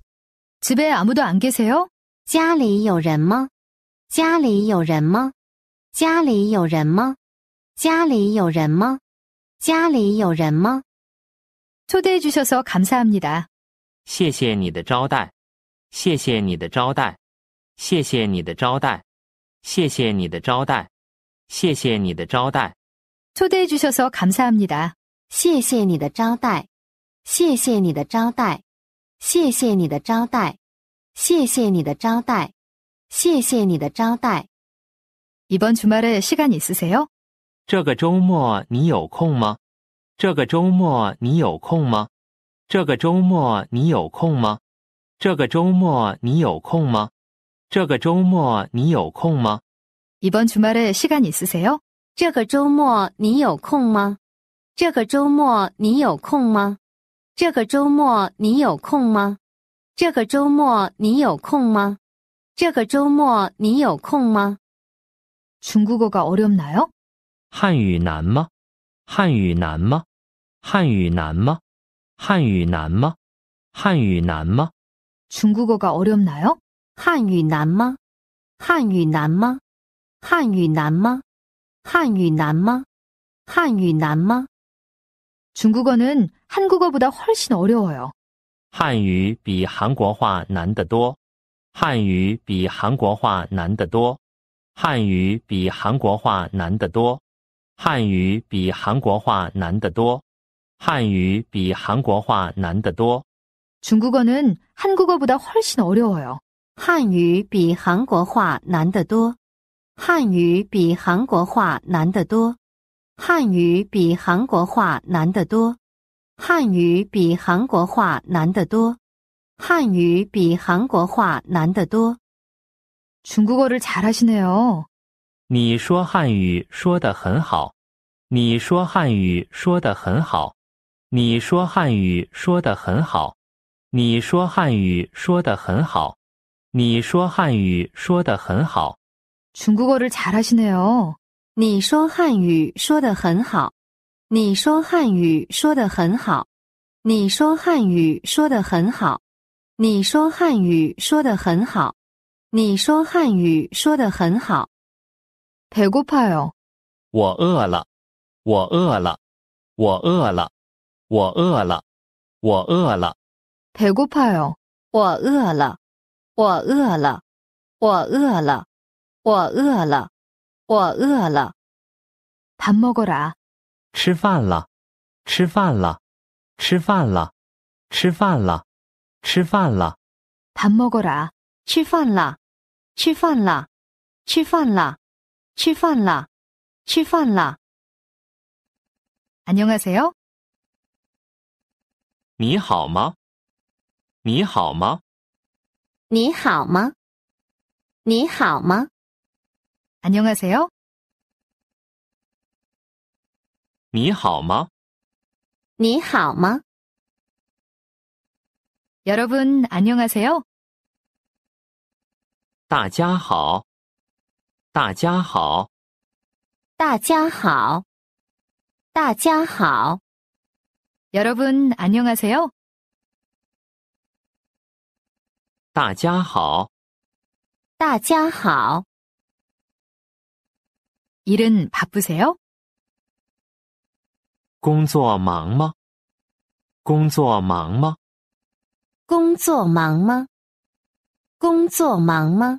[SPEAKER 2] 집에아무도안계세 요？ 家里有人吗？家里有人吗？家里有人吗？家里有人吗？家里有人吗？초대해주셔서감사합니 다。
[SPEAKER 3] 谢谢你的招待，谢谢你的招待，谢谢你的招待，谢谢你的招待，谢谢你的招待。
[SPEAKER 2] 초대해주셔서감사합니 다。 谢谢你的招待，谢谢你的招待，谢谢你的招待，谢谢你的招待，谢谢你的招待。이번주말에시간있으세요
[SPEAKER 3] 这个周末你有空吗？这个周末你有空吗？这个周末你有空吗？这个周末你有空吗？这个周末你有空吗？
[SPEAKER 2] 이번주말에시간이있어 요？ 这个周末你有空吗？这个周末你有空吗？这个周末你有空吗？这个周末你有空吗？这个周末你有空吗？중국어가어렵나 요？
[SPEAKER 3] 汉语难吗？汉语难吗？汉语难吗？汉语难吗？汉语难吗？
[SPEAKER 2] 중국어가어려운데요汉语难吗？汉语难吗？汉语难吗？汉语难吗？汉语难吗？중국어는한국어보다훨씬어려워요
[SPEAKER 3] 汉语比韩国话难得多。汉语比韩国话难得多。汉语比韩国话难得多。汉语比韩国话难得多。汉语比韩国话难得多。
[SPEAKER 2] 중국어는한국어보다훨씬어려워요汉语比韩国话难得多。汉语比韩国话难得多。汉语比韩国话难得多。汉语比韩国话难得多。汉语比韩国话难得多。중국어를잘하시네요
[SPEAKER 3] 你说汉语说的很好，你说汉语说的很好，你说汉语说的很好，你说汉语说的很好，你说汉语说的很好。
[SPEAKER 2] 중你说汉잘하시네요你说汉语说的很好，你说汉语说的很好，你说汉语说的很好，你说汉语说的很好，你说汉语说的很好。我
[SPEAKER 3] 饿了，我饿了，我饿了，我饿了，我饿了。我饿了，我饿了，
[SPEAKER 2] 我饿了，我饿了，我饿了。吃饭了，吃饭了，吃饭了，吃饭了，吃饭了。吃饭了，吃饭了，吃饭了，吃饭了。吃饭了，吃饭了。안녕하세 요， 你好吗？你好吗？你好吗？你好吗？안녕하세 요，
[SPEAKER 3] 你好吗？
[SPEAKER 2] 你好吗？여러분안녕하세 요，
[SPEAKER 3] 大家好。大家好，
[SPEAKER 2] 大家好，大家好。여러분안녕하세 요。
[SPEAKER 3] 大家好，
[SPEAKER 2] 大家好。일은바쁘세요
[SPEAKER 3] 工作忙吗？工作忙吗？
[SPEAKER 2] 工作忙吗？工作忙吗？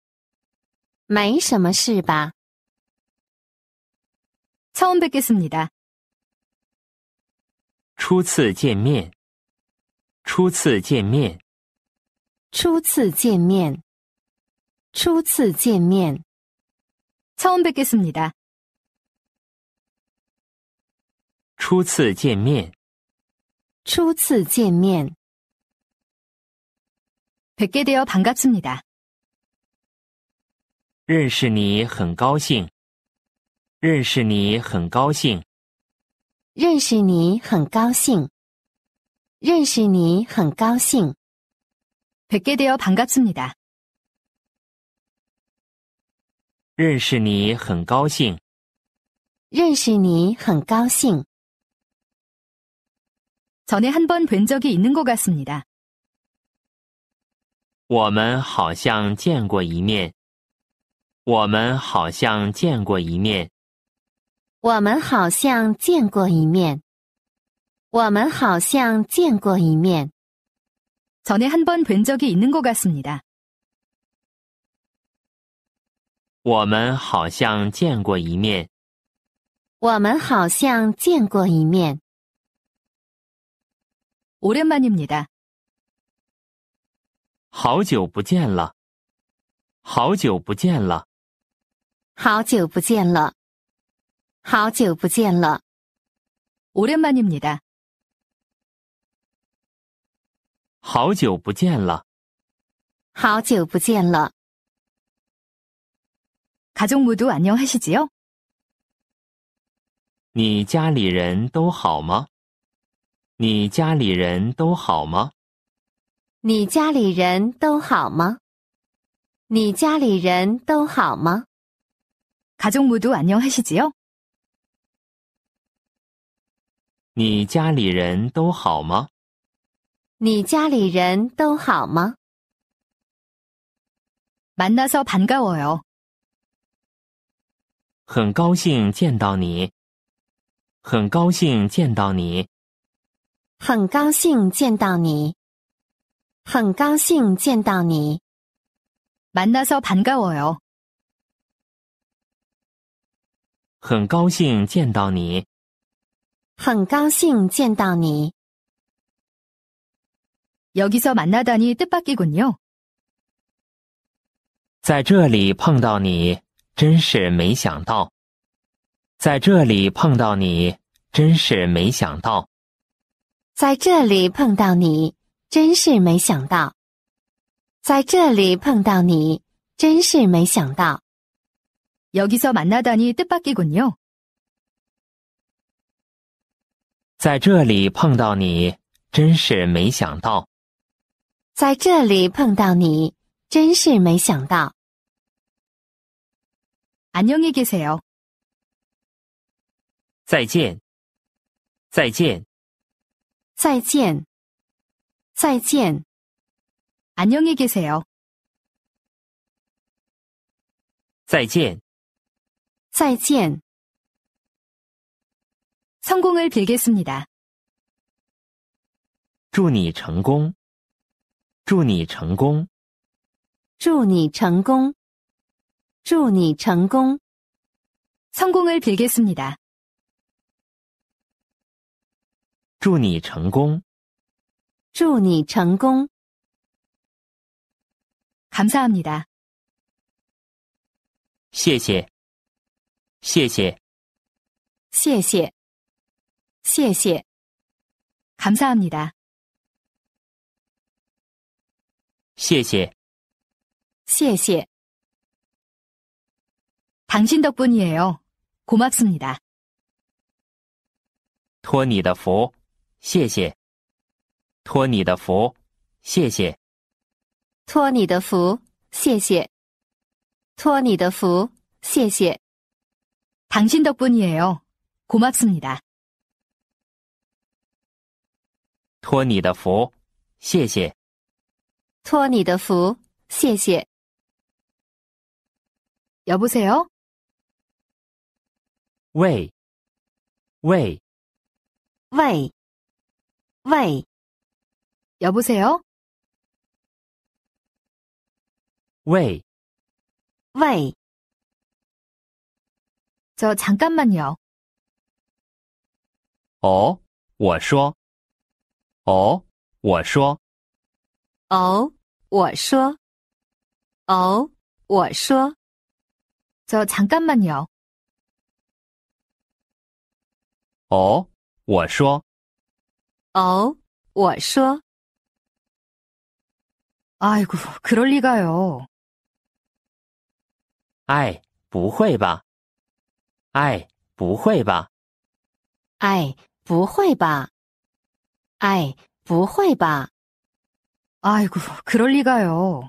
[SPEAKER 2] 没什么事吧？처음뵙겠습니 다。
[SPEAKER 3] 初次见面，初次见面，
[SPEAKER 2] 初次见面，初次见面，처음뵙겠습니 다。
[SPEAKER 3] 初次见面，
[SPEAKER 2] 初次见面，뵙게되어반갑습니 다。
[SPEAKER 3] 认识你很高兴，认识你很高兴，
[SPEAKER 2] 认识你很高兴，认识你很高兴。백개되어반갑습니 다。
[SPEAKER 3] 认识你很高兴，
[SPEAKER 2] 认识你很高兴。전에한번본적이있는것같습니 다。
[SPEAKER 3] 我们好像见过一面。我们好像见过一面。
[SPEAKER 2] 我们好像见过一面。我们好像见过一面。전에한번본적이있는것같습니 다。
[SPEAKER 3] 我们好像见过一面。
[SPEAKER 2] 我们好像见过一面。오랜만입니 다。
[SPEAKER 3] 好久不见了。好久不见了。
[SPEAKER 2] 好久不见了，好久不见了。오랜만입니 다。
[SPEAKER 3] 好久不见了，
[SPEAKER 2] 好久不见了。가족모두안녕하시지 요？
[SPEAKER 3] 你家里人都好吗？你家里人都好吗？
[SPEAKER 2] 你家里人都好吗？你家里人都好吗？家众모두안녕하시지 요？
[SPEAKER 3] 你家里人都好吗？
[SPEAKER 2] 你家里人都好吗？만나서반가워 요。
[SPEAKER 3] 很高兴见到你。很高兴见到你。
[SPEAKER 2] 很高兴见到你。很高兴见到你。만나서반가워 요。
[SPEAKER 3] 很高兴见到你，
[SPEAKER 2] 很高兴见到你。여기서만났더니뜻밖이군 요。
[SPEAKER 3] 在这里碰到你真是没想到，在这里碰到你真是没想到，
[SPEAKER 2] 在这里碰到你真是没想到，在这里碰到你真是没想到。여기서만나다니뜻밖이군 요。
[SPEAKER 3] 在这里碰到你真是没想到。
[SPEAKER 2] 在这里碰到你真是没想到。안녕히계세 요。
[SPEAKER 3] 再见。再见。
[SPEAKER 2] 再见。再见。안녕히계세 요。 再见。再见. 성공을 빌겠습니다. 祝你成功.祝你成功.祝你成功.祝你成功. 성공을 빌겠습니다. 祝你成功.祝你成功. 감사합니다.
[SPEAKER 3] 谢谢.谢谢，
[SPEAKER 2] 谢谢，谢谢，감사합니 다。 谢谢，谢谢，당신덕분이에요고맙습니다
[SPEAKER 3] 托你的福，谢谢。托你的福，谢谢。
[SPEAKER 2] 托你的福，谢谢。托你的福，谢谢。 당신 덕분이에요. 고맙습니다.
[SPEAKER 3] 托你的福,谢谢.托你的福,谢谢.
[SPEAKER 2] 여보세요? 웨이, 웨이, 여보세요? 웨이, 저잠깐만요
[SPEAKER 3] 哦，我说，哦，我说，
[SPEAKER 2] 哦，我说，哦，我说，저잠깐만요
[SPEAKER 3] 哦，我说，
[SPEAKER 2] 哦，我说。哎，고그럴리가요
[SPEAKER 3] 哎，不会吧。哎，不会吧！
[SPEAKER 2] 哎，不会吧！哎，不会吧！哎，고그럴리가요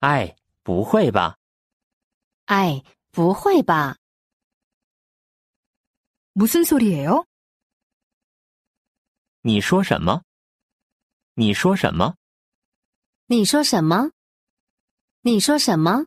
[SPEAKER 3] 哎，不会吧！
[SPEAKER 2] 哎，不会吧！무슨소리예요
[SPEAKER 3] 你说什么？你说什么？
[SPEAKER 2] 你说什么？你说什么？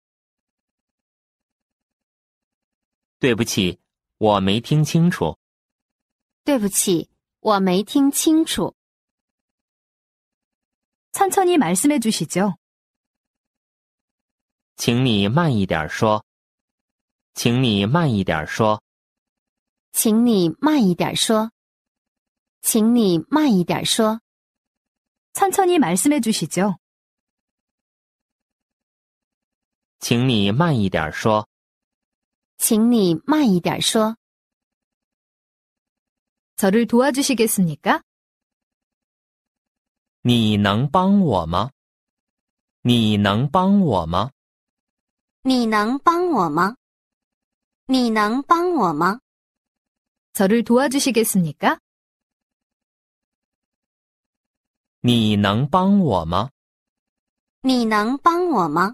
[SPEAKER 3] 对不起，我没听清楚。
[SPEAKER 2] 对不起，我没听清楚。천천히말씀해주시 죠。
[SPEAKER 3] 请你慢一点说。请你慢一点说。
[SPEAKER 2] 请你慢一点说。请你慢一点说。천천히말씀해주시 죠。
[SPEAKER 3] 请你慢一点说。
[SPEAKER 2] 请你慢一点说。저를도와주시겠습니 까？
[SPEAKER 3] 你能帮我吗？你能帮我吗？
[SPEAKER 2] 你能帮我吗？你能帮我吗？저를도와주시겠습니 까？
[SPEAKER 3] 你能帮我吗？
[SPEAKER 2] 你能帮我吗？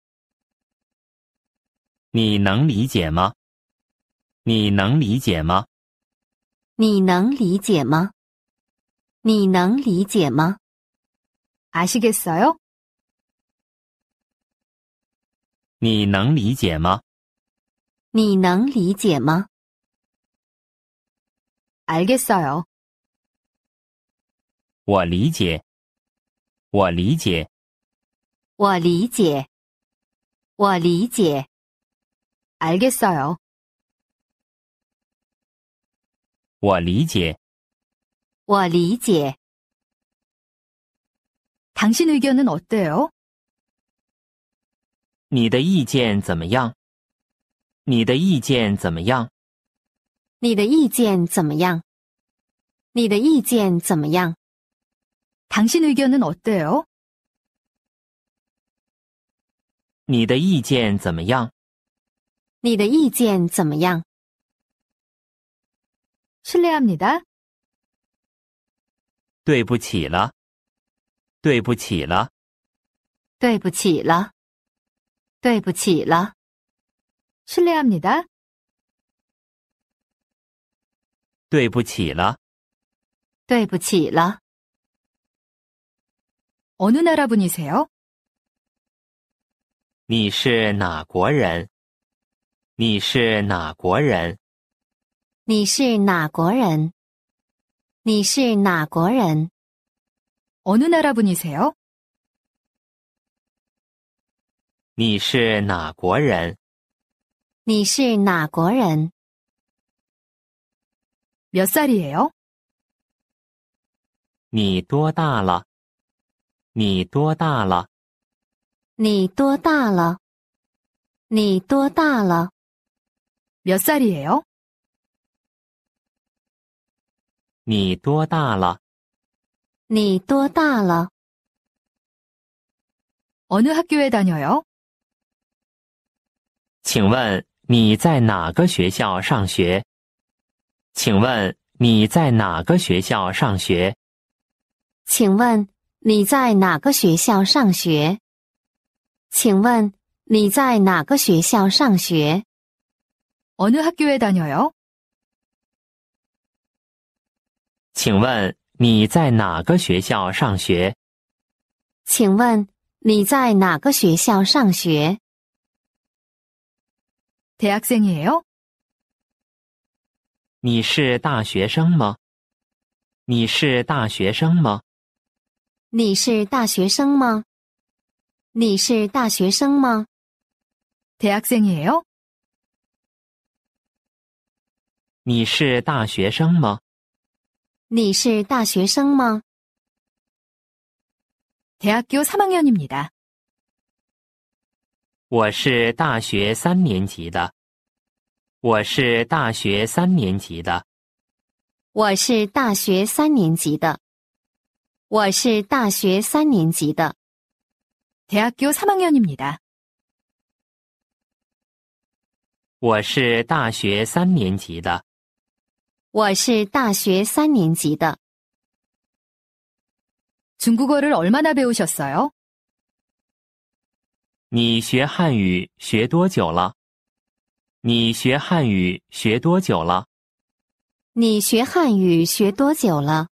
[SPEAKER 3] 你能理解吗？你能理解吗？
[SPEAKER 2] 你能理解吗？你能理解吗？아시겠어 요？
[SPEAKER 3] 你能理解吗？
[SPEAKER 2] 你能理解吗？알겠어 요？
[SPEAKER 3] 我理解。我理解。
[SPEAKER 2] 我理解。我理解。알겠어 요。
[SPEAKER 3] 我理解。
[SPEAKER 2] 我理解。당신의견은어때 요？
[SPEAKER 3] 你的意见怎么样？你的意见怎么样？
[SPEAKER 2] 你的意见怎么样？你的意见怎么样？당신의견은어때 요？
[SPEAKER 3] 你的意见怎么样？
[SPEAKER 2] 你的意见怎么样？是这样你的？
[SPEAKER 3] 对不起了，对不起了，
[SPEAKER 2] 对不起了，对不起了，是这样你的？
[SPEAKER 3] 对不起了，
[SPEAKER 2] 对不起了。어느나라분이세 요？
[SPEAKER 3] 你是哪国人？你是哪国人？
[SPEAKER 2] 你是哪国人？你是哪国人？어느나라분이세 요？
[SPEAKER 3] 你是哪国人？
[SPEAKER 2] 你是哪国人？몇살이에 요？
[SPEAKER 3] 你多大了？你多大了？
[SPEAKER 2] 你多大了？你多大了？몇살이에 요？
[SPEAKER 3] 你多大了？
[SPEAKER 2] 你多大了？어느학교에다녀 요？
[SPEAKER 3] 请问你在哪个学校上学？请问你在哪个学校上学？
[SPEAKER 2] 请问你在哪个学校上学？请问你在哪个学校上学？어느학교에다녀 요？
[SPEAKER 3] 请问你在哪个学校上学？
[SPEAKER 2] 请问你在哪个学校上学？大学生이에 요？
[SPEAKER 3] 你是大学生吗？你是大学生吗？
[SPEAKER 2] 你是大学生吗？你是大学生吗？大学生이에 요？
[SPEAKER 3] 你是大学生吗？
[SPEAKER 2] 你是大学生吗？대학교삼학년입니 다。
[SPEAKER 3] 我是大学三年级的。我是大学三年级的。
[SPEAKER 2] 我是大学三年级的。我是大学三年级的。대학교삼학년입니 다。
[SPEAKER 3] 我是大学三年级的。
[SPEAKER 2] 我是大学三年级的。중국어를얼마나배우셨어 요？
[SPEAKER 3] 你学汉语学多久了？你学汉语学多久了？
[SPEAKER 2] 你学汉语学多久了？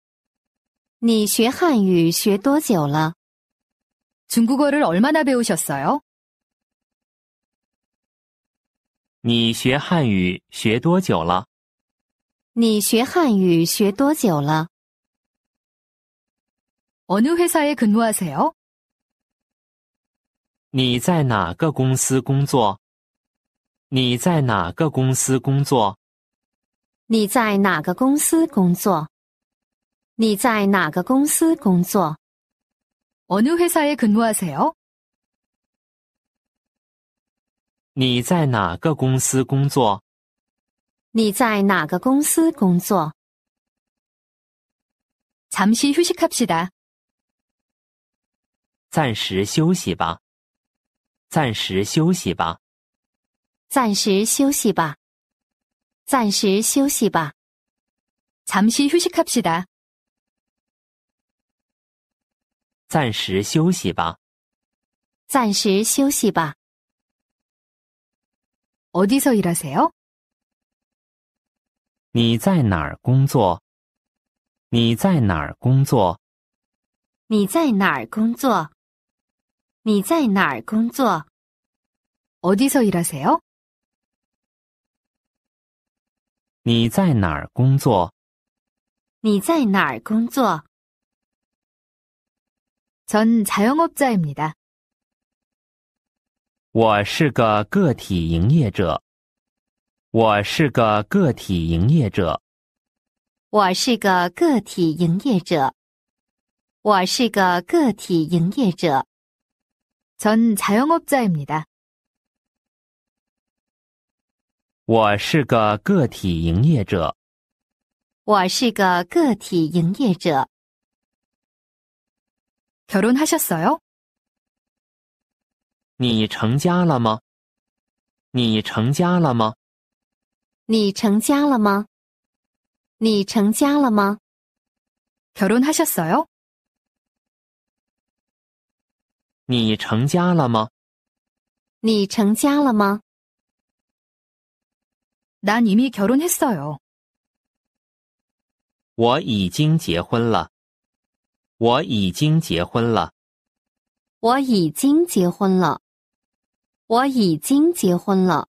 [SPEAKER 2] 你学汉语学多久了？중국어를얼마나배우셨어 요？
[SPEAKER 3] 你学汉语学多久了？
[SPEAKER 2] 你学汉语学多久了？어느회사에근무하세 요？
[SPEAKER 3] 你在哪个公司工作？你在哪个公司工作？
[SPEAKER 2] 你在哪个公司工作？你在哪个公司工作？어느회사에근무하세 요？
[SPEAKER 3] 你在哪个公司工作？
[SPEAKER 2] 你在哪个公司工作？暂时休息，
[SPEAKER 3] 暂时休息吧，暂时休息吧，
[SPEAKER 2] 暂时休息吧，暂时休息吧。暂时休息吧，暂时休息吧。어디서일하세요
[SPEAKER 3] 你在哪儿工作？你在哪儿工作？
[SPEAKER 2] 你在哪儿工作？你在哪儿工作？어디서일하세 요？
[SPEAKER 3] 你在哪儿工作？
[SPEAKER 2] 你在哪儿工作？전자영업자입니 다。
[SPEAKER 3] 我是个个体营业者。我是个个体营业者。
[SPEAKER 2] 我是个个体营业者。我是个个体营业者。전자영업자입니 다。
[SPEAKER 3] 我是个个体营业者。
[SPEAKER 2] 我是个个体营业者。결혼하셨어 요？
[SPEAKER 3] 你成家了吗？你成家了吗？
[SPEAKER 2] 你成家了吗？你成家了吗？결혼하셨어 요。
[SPEAKER 3] 你成家了吗？
[SPEAKER 2] 你成家了吗？난이미결혼했어 요。
[SPEAKER 3] 我已经结婚了。我已经结婚了。
[SPEAKER 2] 我已经结婚了。我已经结婚了。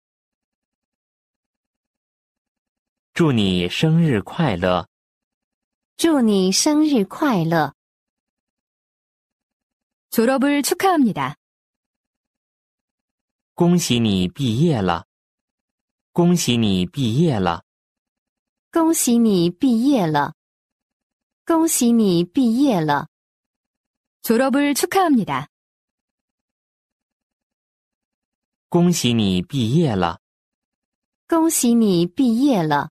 [SPEAKER 3] 祝你生日快乐！
[SPEAKER 2] 祝你生日快乐！축업을축하합니 다。
[SPEAKER 3] 恭喜你毕业了！恭喜你毕业了！
[SPEAKER 2] 恭喜你毕业了！恭喜你毕业了！축업을축하합니 다。
[SPEAKER 3] 恭喜你毕业了！
[SPEAKER 2] 恭喜你毕业了！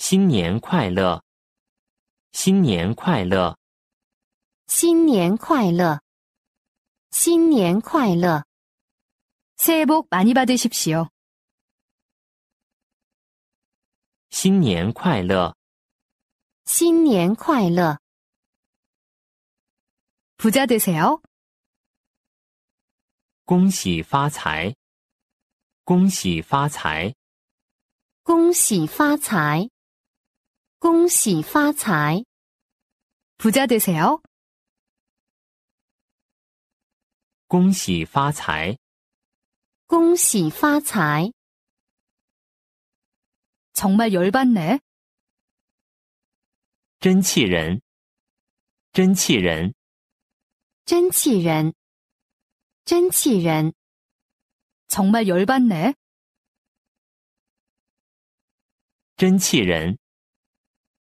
[SPEAKER 3] 新年快乐，新年快乐，
[SPEAKER 2] 新年快乐，新年快乐。새해복많이받으십시 오。
[SPEAKER 3] 新年快乐，
[SPEAKER 2] 新年快乐。부자되세 요。
[SPEAKER 3] 恭喜发财，恭喜发财，
[SPEAKER 2] 恭喜发财。恭喜发财，富家得财哟！
[SPEAKER 3] 恭喜发财，
[SPEAKER 2] 恭喜发财。정말열받 네， 真气人，真气人，真气人，真气人。정말열받 네， 真气人。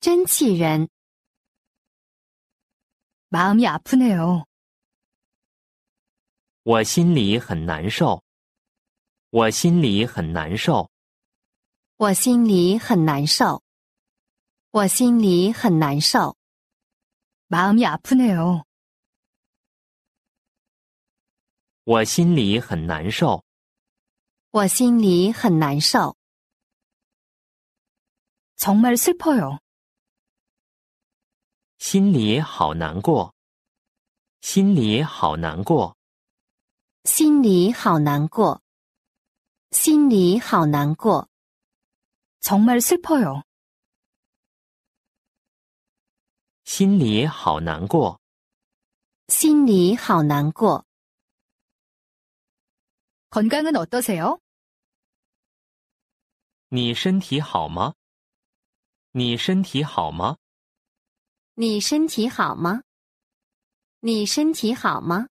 [SPEAKER 2] 真气人！마음이아프네 요。
[SPEAKER 3] 我心里很难受。我心里很
[SPEAKER 2] 难受。我心里很难受。我心里很难受。마음이아프네 요。
[SPEAKER 3] 我心里很难受。
[SPEAKER 2] 我心里很难受。정말슬퍼 요。
[SPEAKER 3] 心里好难过，心里好难过，
[SPEAKER 2] 心里好难过，心里好难过，정말슬퍼 요。
[SPEAKER 3] 心里好难过，
[SPEAKER 2] 心里好难过。건강은어떠세 요？
[SPEAKER 3] 你身体好吗？你身体好吗？
[SPEAKER 2] 你身体好吗？你身体好吗？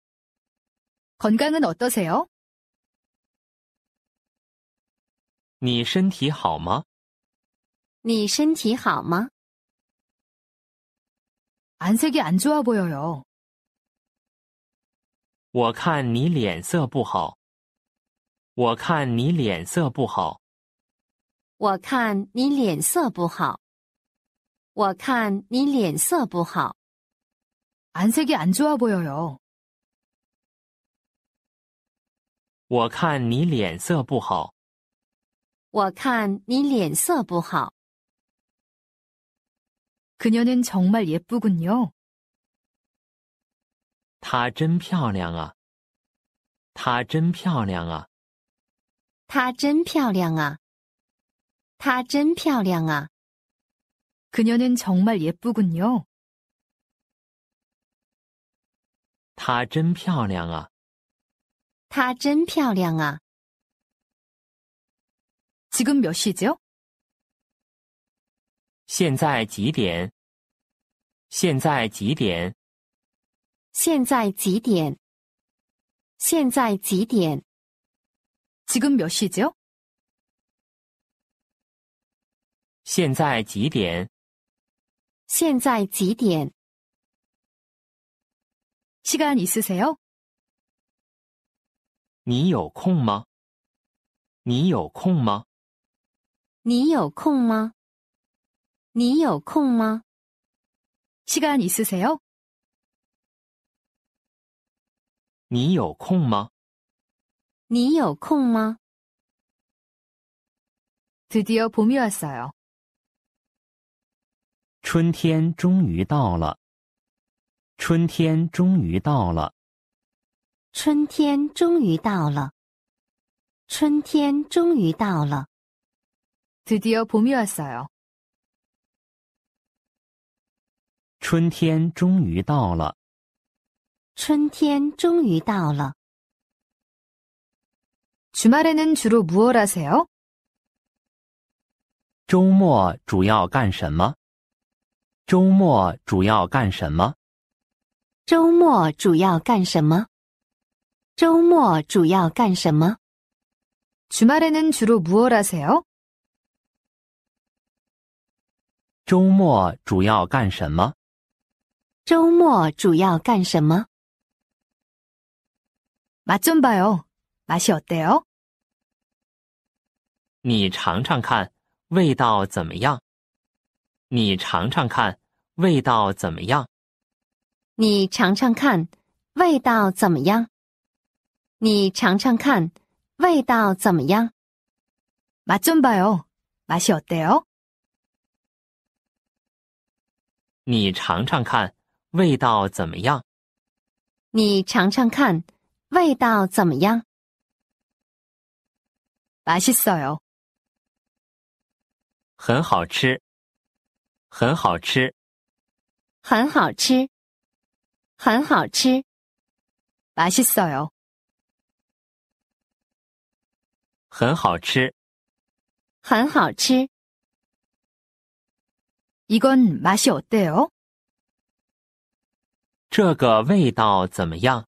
[SPEAKER 2] 건강은어떠세 요？
[SPEAKER 3] 你身体好吗？
[SPEAKER 2] 你身体好吗？안색이안좋아보여 요。
[SPEAKER 3] 我看你脸色不好。我看你脸色不
[SPEAKER 2] 好。我看你脸色不好。我看你脸色不好，안색이안좋아보여 요。
[SPEAKER 3] 我看你脸色不好，
[SPEAKER 2] 我看你脸色不好，그녀는정말예쁘군 요。
[SPEAKER 3] 她真漂亮啊，她真漂亮啊，
[SPEAKER 2] 她真漂亮啊，她真漂亮啊。她
[SPEAKER 3] 真漂亮啊！
[SPEAKER 2] 她真漂亮啊！지금몇시 죠？
[SPEAKER 3] 现在几点？
[SPEAKER 2] 现在几点？现在几点？现在几点？지금몇시 죠？
[SPEAKER 3] 现在几点？
[SPEAKER 2] 现在几点？시간있으세 요？
[SPEAKER 3] 你有空吗？你有空吗？
[SPEAKER 2] 你有空吗？你有空吗？시간있으세 요？
[SPEAKER 3] 你有空吗？
[SPEAKER 2] 你有空吗？드디어봄이왔어요
[SPEAKER 3] 春天终于到了。春天终于到了。
[SPEAKER 2] 春天终于到了。春天终于到了。
[SPEAKER 3] 春天终于到了。
[SPEAKER 2] 春天终于到了。
[SPEAKER 3] 周末主要干什么？周末主要干什么？
[SPEAKER 2] 周末主要干什么？周末主要干什么？주말에는주로무엇하세요
[SPEAKER 3] 周末主要干什么？
[SPEAKER 2] 周末主要干什么？맛좀봐요맛이어때요
[SPEAKER 3] 你尝尝看，味道怎么样？你尝尝看。味道怎么样？
[SPEAKER 2] 你尝尝看，味道怎么样？你尝尝看，味道怎么样？맛좀봐요맛이어때요
[SPEAKER 3] 你尝尝看味道怎么样？
[SPEAKER 2] 你尝尝看味道怎么样？맛있어요
[SPEAKER 3] 很好吃。很好吃。
[SPEAKER 2] 很好吃，很好吃，맛이쏘 요。
[SPEAKER 3] 很好吃，
[SPEAKER 2] 很好吃，이건맛이어때 요？
[SPEAKER 3] 这个味道怎么样？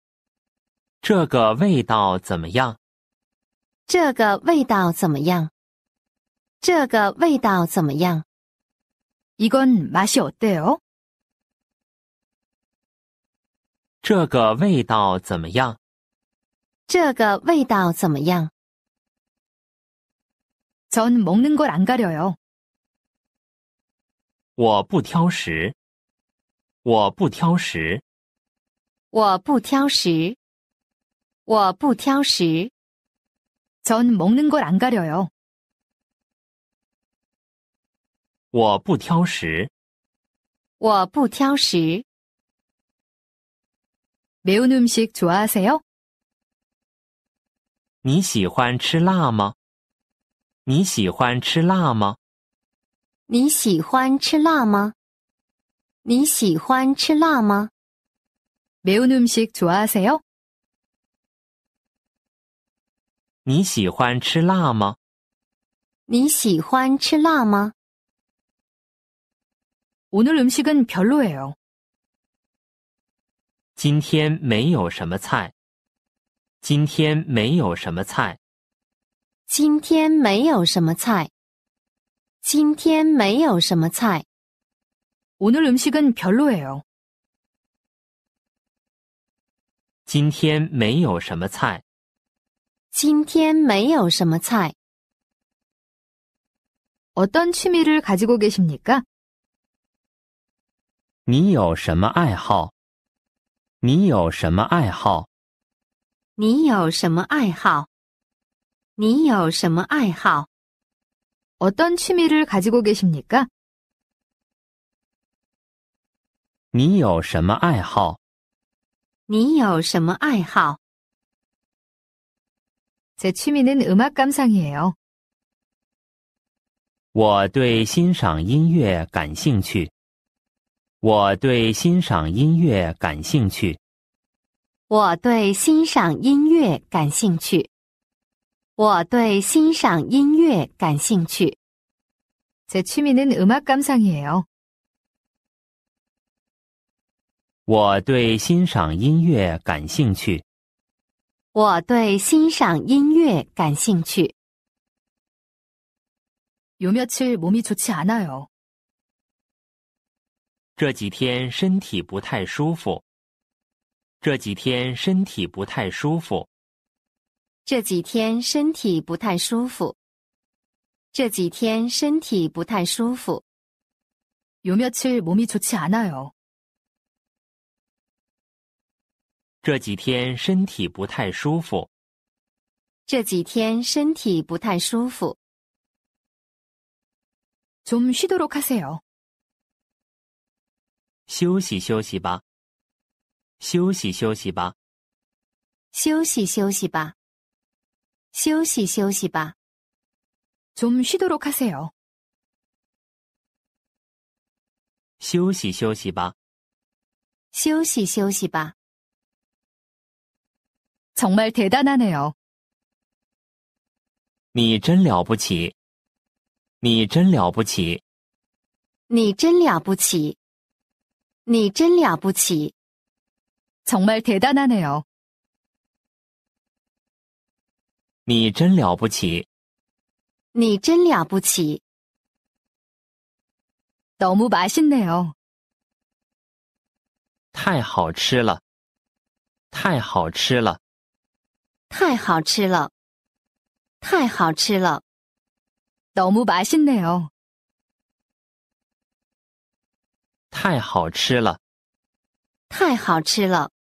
[SPEAKER 3] 这个味道怎么样？
[SPEAKER 2] 这个味道怎么样？这个味道怎么样？이건맛이어때 요？
[SPEAKER 3] 这个味道怎么样？
[SPEAKER 2] 这个味道怎么样？전먹는걸안가려 요。
[SPEAKER 3] 我不挑食。我不挑食。
[SPEAKER 2] 我不挑食。我不挑食。전먹는걸안가려 요。
[SPEAKER 3] 我不挑食。
[SPEAKER 2] 我不挑食。 매운 음식 좋아하세요? 你喜欢吃辣吗?你喜欢吃辣吗?你喜欢吃辣吗?你喜欢吃辣吗? 매운 음식 좋아하세요? 你喜欢吃辣吗?你喜欢吃辣吗? 오늘 음식은 별로예요.
[SPEAKER 3] 今天没有什么菜。今天没有什么菜。
[SPEAKER 2] 今天没有什么菜。今天没有什么菜。오늘음식은별로예 요。
[SPEAKER 3] 今天没有什么菜。
[SPEAKER 2] 今天没有什么菜。어떤취미를가지고계십니 까？
[SPEAKER 3] 你有什么爱好？你有什么爱好？
[SPEAKER 2] 你有什么爱好？你有什么爱好？어떤취미를가지고계십니 까？
[SPEAKER 3] 你有什么爱好？
[SPEAKER 2] 你有什么爱好？제취미는음악감상이에요
[SPEAKER 3] 我对欣赏音乐感兴趣。我对欣赏音乐感兴趣。
[SPEAKER 2] 我对欣赏音乐感兴趣。我对欣赏音乐感兴趣。제취미는음악감상이에 요。
[SPEAKER 3] 我对欣赏音乐感兴趣。
[SPEAKER 2] 我对欣赏音乐感兴趣。요며칠몸이좋지않아요
[SPEAKER 3] 这几天身体不太舒服。这几天身体不太舒服。
[SPEAKER 2] 这几天身体不太舒服。这几天身体不太舒服。
[SPEAKER 3] 这几天身体不太舒服。
[SPEAKER 2] 这几天身体不太舒服。这几天身体不太舒服。좀쉬도록하세요
[SPEAKER 3] 休息休息吧，休息休息吧，
[SPEAKER 2] 休息休息吧，休息休息吧。좀쉬도록하세 요。
[SPEAKER 3] 休息休息吧，
[SPEAKER 2] 休息休息吧。정말대단하네 요。
[SPEAKER 3] 你真了不起，你真了不起，
[SPEAKER 2] 你真了不起。你真了不起！정말대단하네 요。
[SPEAKER 3] 你真了不起！
[SPEAKER 2] 你真了不起！너무맛있네 요。
[SPEAKER 3] 太好吃了！太好吃了！
[SPEAKER 2] 太好吃了！太好吃了！너무맛있네 요。
[SPEAKER 3] 太好吃了！
[SPEAKER 2] 太好吃了。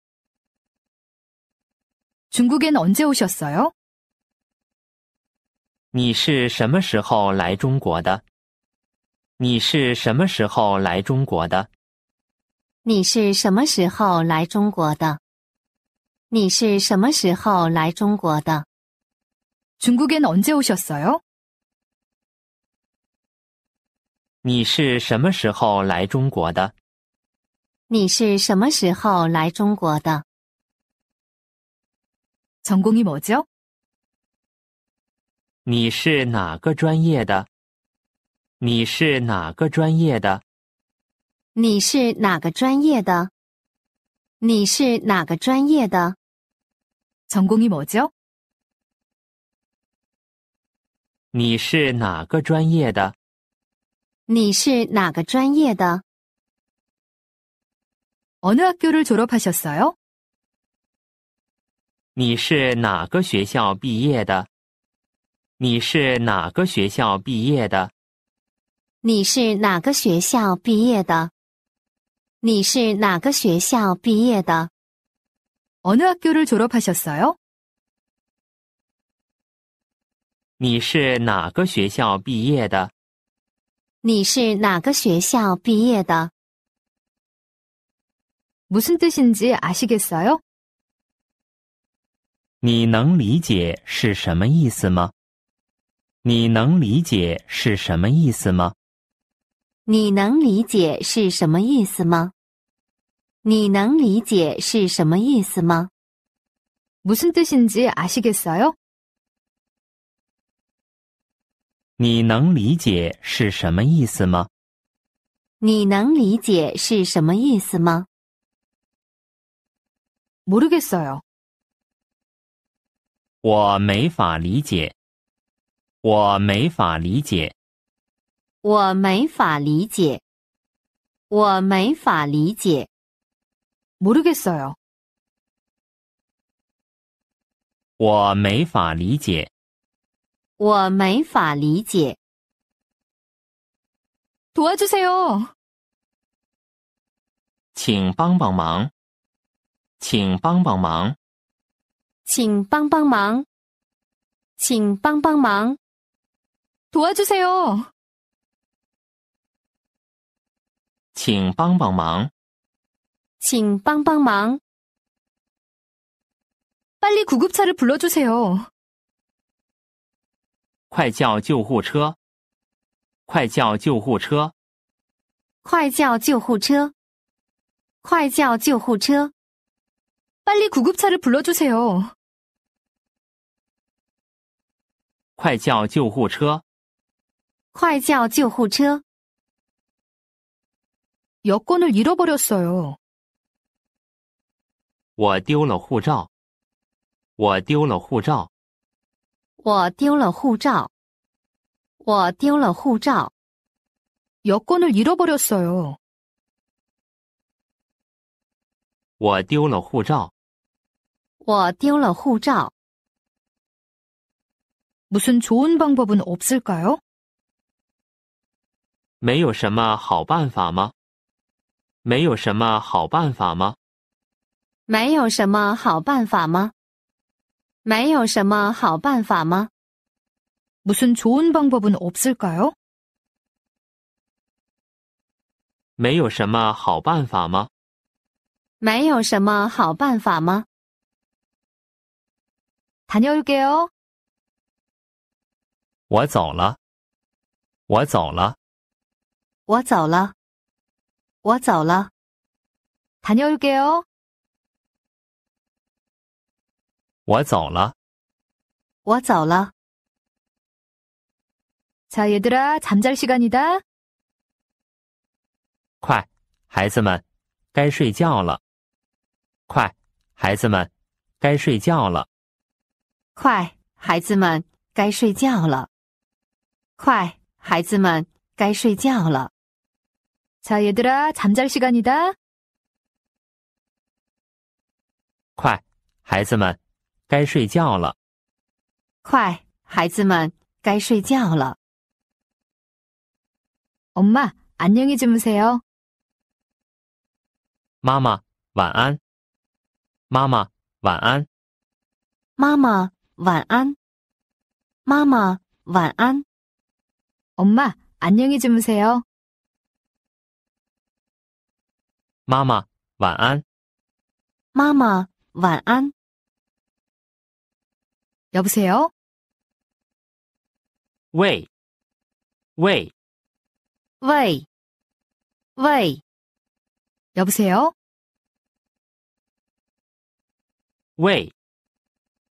[SPEAKER 2] 중국엔언제오셨어 요？
[SPEAKER 3] 你是什么时候来中国的？你是什么时候来中国
[SPEAKER 2] 的？你是什么时候来中国的？你是什么时候来中国的？중国엔언제오셨어 요？
[SPEAKER 3] 你是什么时候来中国的？
[SPEAKER 2] 你是什么时候来中国的？전공이뭐 죠？
[SPEAKER 3] 你是哪个专业的？你是哪个专业的？
[SPEAKER 2] 你是哪个专业的？你是哪个专业的？전공이뭐 죠？
[SPEAKER 3] 你是哪个专业的？
[SPEAKER 2] 你是哪个专业的？어느학교를졸업하셨어 요？
[SPEAKER 3] 你是哪个学校毕业的？你是哪个学校毕业的？
[SPEAKER 2] 你是哪个学校毕业的？你是哪个学校毕业的？어느학교를졸업하셨어 요？
[SPEAKER 3] 你是哪个学校毕业的？
[SPEAKER 2] 你是哪个学校毕业的？무슨뜻인지아시겠어 요？
[SPEAKER 3] 你能理解是什么意思吗？你能理解是什么意思吗？
[SPEAKER 2] 你能理解是什么意思吗？你能理解是什么意思吗？무슨뜻인지아시겠어 요？
[SPEAKER 3] 你能理解是什么意思吗？
[SPEAKER 2] 你能理解是什么意思吗？모르겠어요
[SPEAKER 3] 我没法理解。我没法理解。
[SPEAKER 2] 我没法理解。我没法理解。모르겠어요
[SPEAKER 3] 我没法理解。
[SPEAKER 2] 我没法理解。 도와주세요. 请帮帮忙，请帮帮忙，请帮帮忙.请帮帮忙. 도와주세요. 请帮帮忙，请帮帮忙. 빨리 구급차를 불러주세요.
[SPEAKER 3] 快叫救护车！快叫救护车！
[SPEAKER 2] 快叫救护车！快叫救护车！빨리구급차를불러주세 요。
[SPEAKER 3] 快叫救护车！
[SPEAKER 2] 快叫救护车！여권을잃어버렸어 요。
[SPEAKER 3] 我丢了护照。我丢了护照。
[SPEAKER 2] 我丢了护照，我丢了护照。여권을잃어버렸어 요。
[SPEAKER 3] 我丢了护照，
[SPEAKER 2] 我丢了护照。무슨좋은방법은없을까 요？
[SPEAKER 3] 没有什么好办法吗？没有什么好办法吗？
[SPEAKER 2] 没有什么好办法吗？没有什么好办法吗？무슨좋은방법은없을까 요？
[SPEAKER 3] 没有什么好办法吗？
[SPEAKER 2] 没有什么好办法吗？다녀올게요
[SPEAKER 3] 我走了，我走了，
[SPEAKER 2] 我走了，我走了다녀올게요
[SPEAKER 3] 我走了，
[SPEAKER 2] 我走了。자얘들아잠잘시간이 다。
[SPEAKER 3] 快，孩子们，该睡觉了。快，孩子们，该睡觉了。
[SPEAKER 2] 快，孩子们，该睡觉了。快，孩子们，该睡觉了。자얘들아잠잘시간이 다。
[SPEAKER 3] 快，孩子们。该睡觉了，
[SPEAKER 2] 快，孩子们，该睡觉了。엄마안녕히주무세 요。
[SPEAKER 3] 妈妈，晚安。妈妈，晚安。
[SPEAKER 2] 妈妈，晚安。妈妈，晚安。엄마안녕히주무세 요。
[SPEAKER 3] 妈妈，晚安。
[SPEAKER 2] 妈妈，晚安。 여보세요? 웨이 웨이 웨이 웨이 여보세요? 웨이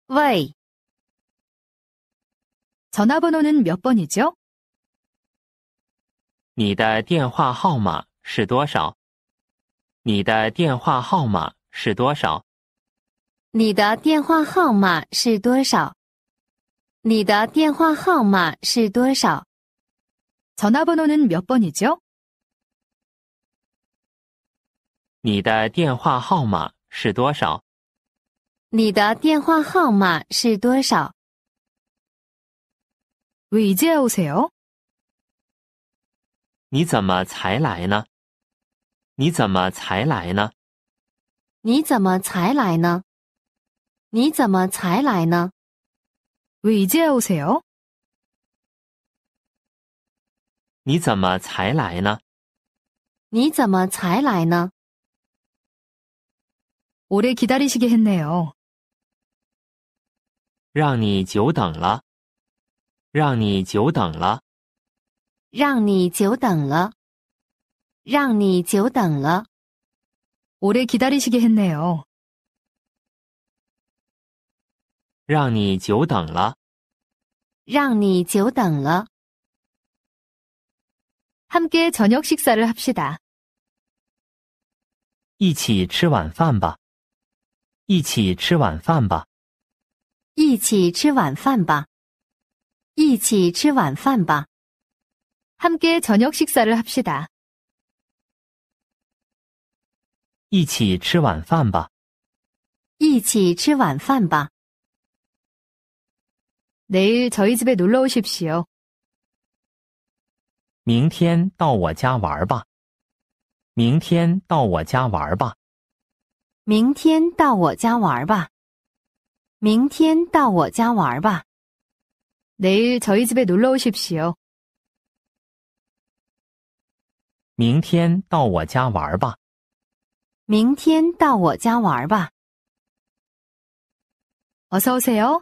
[SPEAKER 2] 웨이 전화번호는 몇 번이죠?
[SPEAKER 3] 你的电话号码是多少?你的电话号码是多少?
[SPEAKER 2] 你的电话号码是多少？你的电话号码是多少？
[SPEAKER 3] 你的电话号码是多少？
[SPEAKER 2] 你的电话号码是多少？
[SPEAKER 3] 你怎么才来呢？你怎么才来呢？
[SPEAKER 2] 你怎么才来呢？你怎么才来呢？왜저요
[SPEAKER 3] 你怎么才来呢？
[SPEAKER 2] 你怎么才来呢？오래기다리시게했네요
[SPEAKER 3] 让你久等了，让你久等了，
[SPEAKER 2] 让你久等了，让你久等了。오래기다리시게했네요
[SPEAKER 3] 让你久等了，
[SPEAKER 2] 让你久等了。함께저녁식사를합시 다。
[SPEAKER 3] 一起吃晚饭吧。一起吃晚饭吧。
[SPEAKER 2] 一起吃晚饭吧。一起吃晚饭吧。함께저녁식사를합시 다。
[SPEAKER 3] 一起吃晚饭吧。
[SPEAKER 2] 一起吃晚饭吧。
[SPEAKER 3] 明天到我家玩吧。明
[SPEAKER 2] 天到我家玩吧。明天到我家玩吧。明天到我家玩吧。明天到我家玩吧。
[SPEAKER 3] 明天到我家玩吧。
[SPEAKER 2] 明天到我家玩吧。어서오세요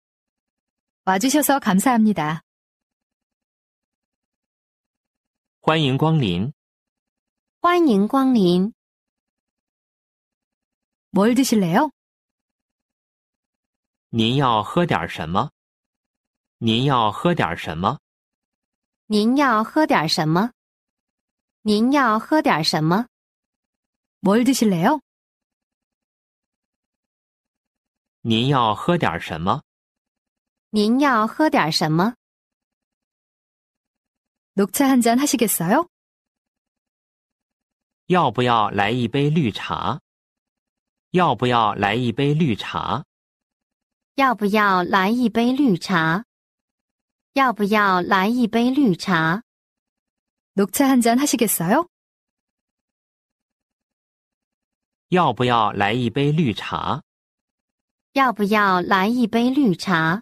[SPEAKER 2] 와주셔서감사합니 다。
[SPEAKER 3] 欢迎光临，
[SPEAKER 2] 欢迎光临。뭘드실래 요？
[SPEAKER 3] 您要喝点什么？您要喝点什么？
[SPEAKER 2] 您要喝点什么？您要喝点什么？뭘드실래 요？
[SPEAKER 3] 您要喝点什么？
[SPEAKER 2] 您要喝点什么？녹차한잔하시겠어 요？
[SPEAKER 3] 要不要来一杯绿茶？要不要来一杯绿茶？
[SPEAKER 2] 要不要来一杯绿茶？要不要来一杯绿茶？녹차한잔하시겠어 요？
[SPEAKER 3] 要不要来一杯绿茶？
[SPEAKER 2] 要不要来一杯绿茶？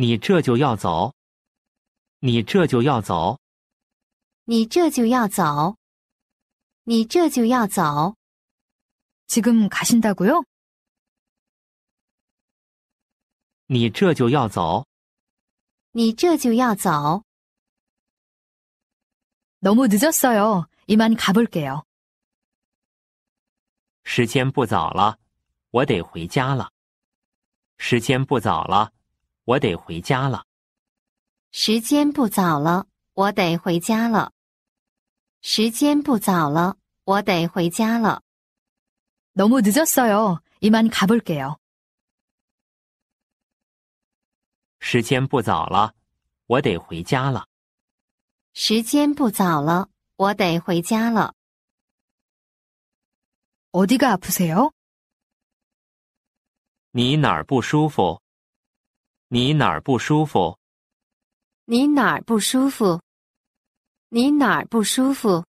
[SPEAKER 3] 你这就要走，你这就要走，
[SPEAKER 2] 你这就要走，你这就要走。지금가신다고 요？
[SPEAKER 3] 你这就要走，
[SPEAKER 2] 你这就要走。너무늦었어요이만가볼게 요。
[SPEAKER 3] 时间不早了，我得回家了。时间不早了。我得回家了。
[SPEAKER 2] 时间不早了，我得回家了。时间不早了，我得回家了。너무늦었어요이만가볼게요
[SPEAKER 3] 时间不早了，我得回家了。
[SPEAKER 2] 时间不早了，我得回家了。어디가아프세요
[SPEAKER 3] 你哪儿不舒服？你哪儿不舒服？
[SPEAKER 2] 你哪儿不舒服？你哪儿不舒服？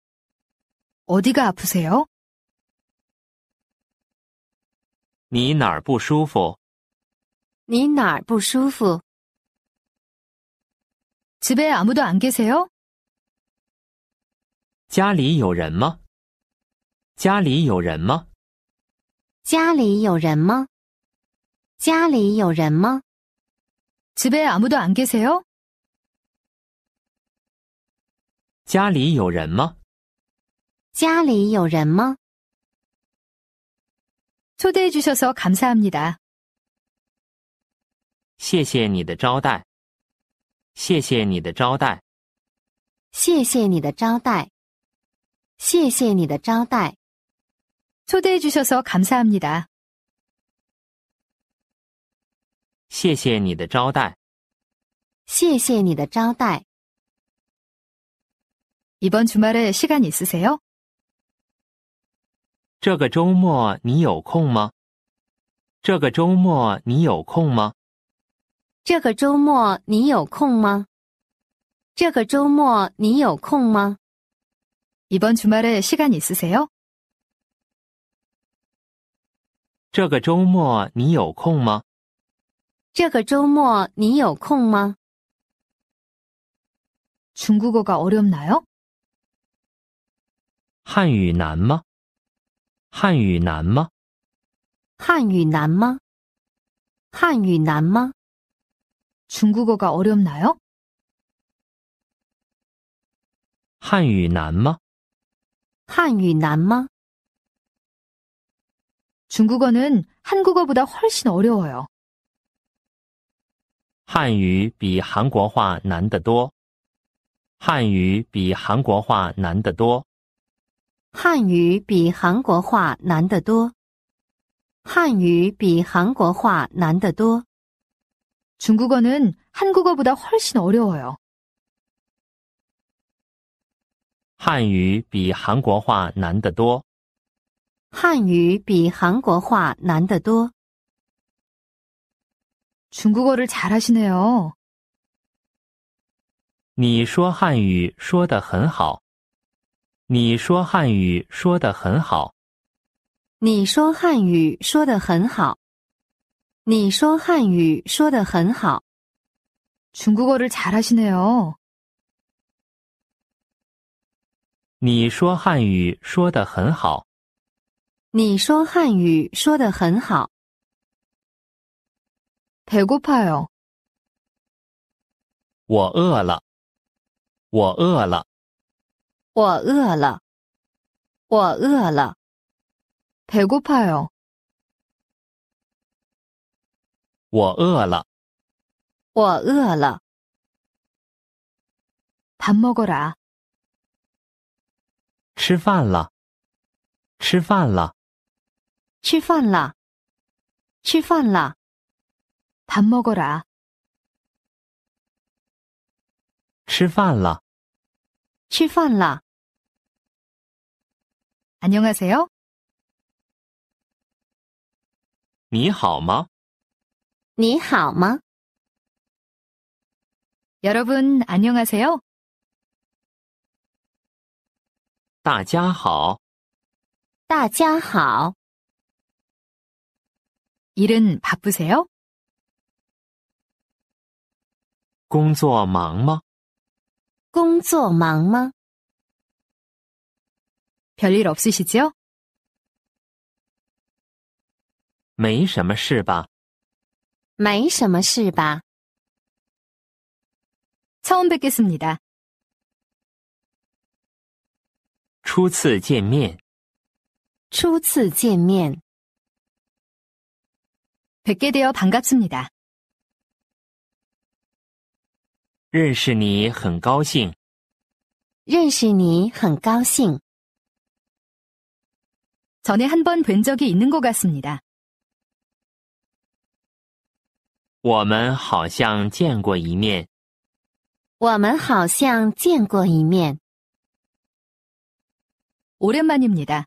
[SPEAKER 2] 我这个不行。
[SPEAKER 3] 你哪儿不舒服？
[SPEAKER 2] 你哪儿不舒服？집에아무도안계세요家里有人吗？家里有人吗？家里有人吗？家里有人吗？집에아무도안계세 요？
[SPEAKER 3] 家里有人吗？
[SPEAKER 2] 家里有人吗？초대해주셔서감사합니 다。
[SPEAKER 3] 谢谢你的招待。谢谢你的招待。
[SPEAKER 2] 谢谢你的招待。谢谢你的招待。초대해주셔서감사합니 다。
[SPEAKER 3] 谢谢你的招待。
[SPEAKER 2] 谢谢你的招待。이번주말에시간있으세 요？
[SPEAKER 3] 这个周末你有空吗？这个周末你有空吗？
[SPEAKER 2] 这个周末你有空吗？这个周末你有空吗？이번주말에시간있으세 요？
[SPEAKER 3] 这个周末你有空吗？
[SPEAKER 2] 这个周末你有空吗？ 중국어가 어렵나요? 汉语难吗?汉语难吗?汉语难吗?汉语难吗? 중국어가 어렵나요?
[SPEAKER 3] 汉语难吗?汉语难吗?
[SPEAKER 2] 중국어는 한국어보다 훨씬 어려워요.
[SPEAKER 3] 汉语比韩国话难得多。汉语比韩国话难得多。
[SPEAKER 2] 汉语比韩国话难得多。汉语比韩国话难得多。중국어는한국어보다훨씬어려워 요。
[SPEAKER 3] 汉语比韩国话难得多。
[SPEAKER 2] 汉语比韩国话难得多。中国语를잘하시네 요。
[SPEAKER 3] 你说汉语说得很好。你说汉语说得很好。
[SPEAKER 2] 你说汉语说得很好。你说汉语说得很好。中国语를잘하시네 요。
[SPEAKER 3] 你说汉语说得很好。
[SPEAKER 2] 你说汉语说得很好。배고파 요。
[SPEAKER 3] 我饿了，我饿了，
[SPEAKER 2] 我饿了，我饿了，배고파 요。
[SPEAKER 3] 我饿了，
[SPEAKER 2] 我饿了。밥먹어 라。
[SPEAKER 3] 吃饭了，吃饭了，
[SPEAKER 2] 吃饭了，吃饭了。밥 먹어라.
[SPEAKER 3] 吃饭了.吃饭了.
[SPEAKER 2] 안녕하세요. 你好吗?你好吗? 여러분 안녕하세요. 大家好.大家好. 일은 바쁘세요? 工作忙吗？工作忙吗？ 별일 없으시죠? 没什么事吧?没什么事吧? 처음 뵙겠습니다. 初次见面.初次见面. 뵙게 되어 반갑습니다.
[SPEAKER 3] 认识你很高兴。
[SPEAKER 2] 认识你很高兴。전에한번본적이있는것같습니다
[SPEAKER 3] 我们好像见过一面。
[SPEAKER 2] 我们好像见过一面。오랜만입니다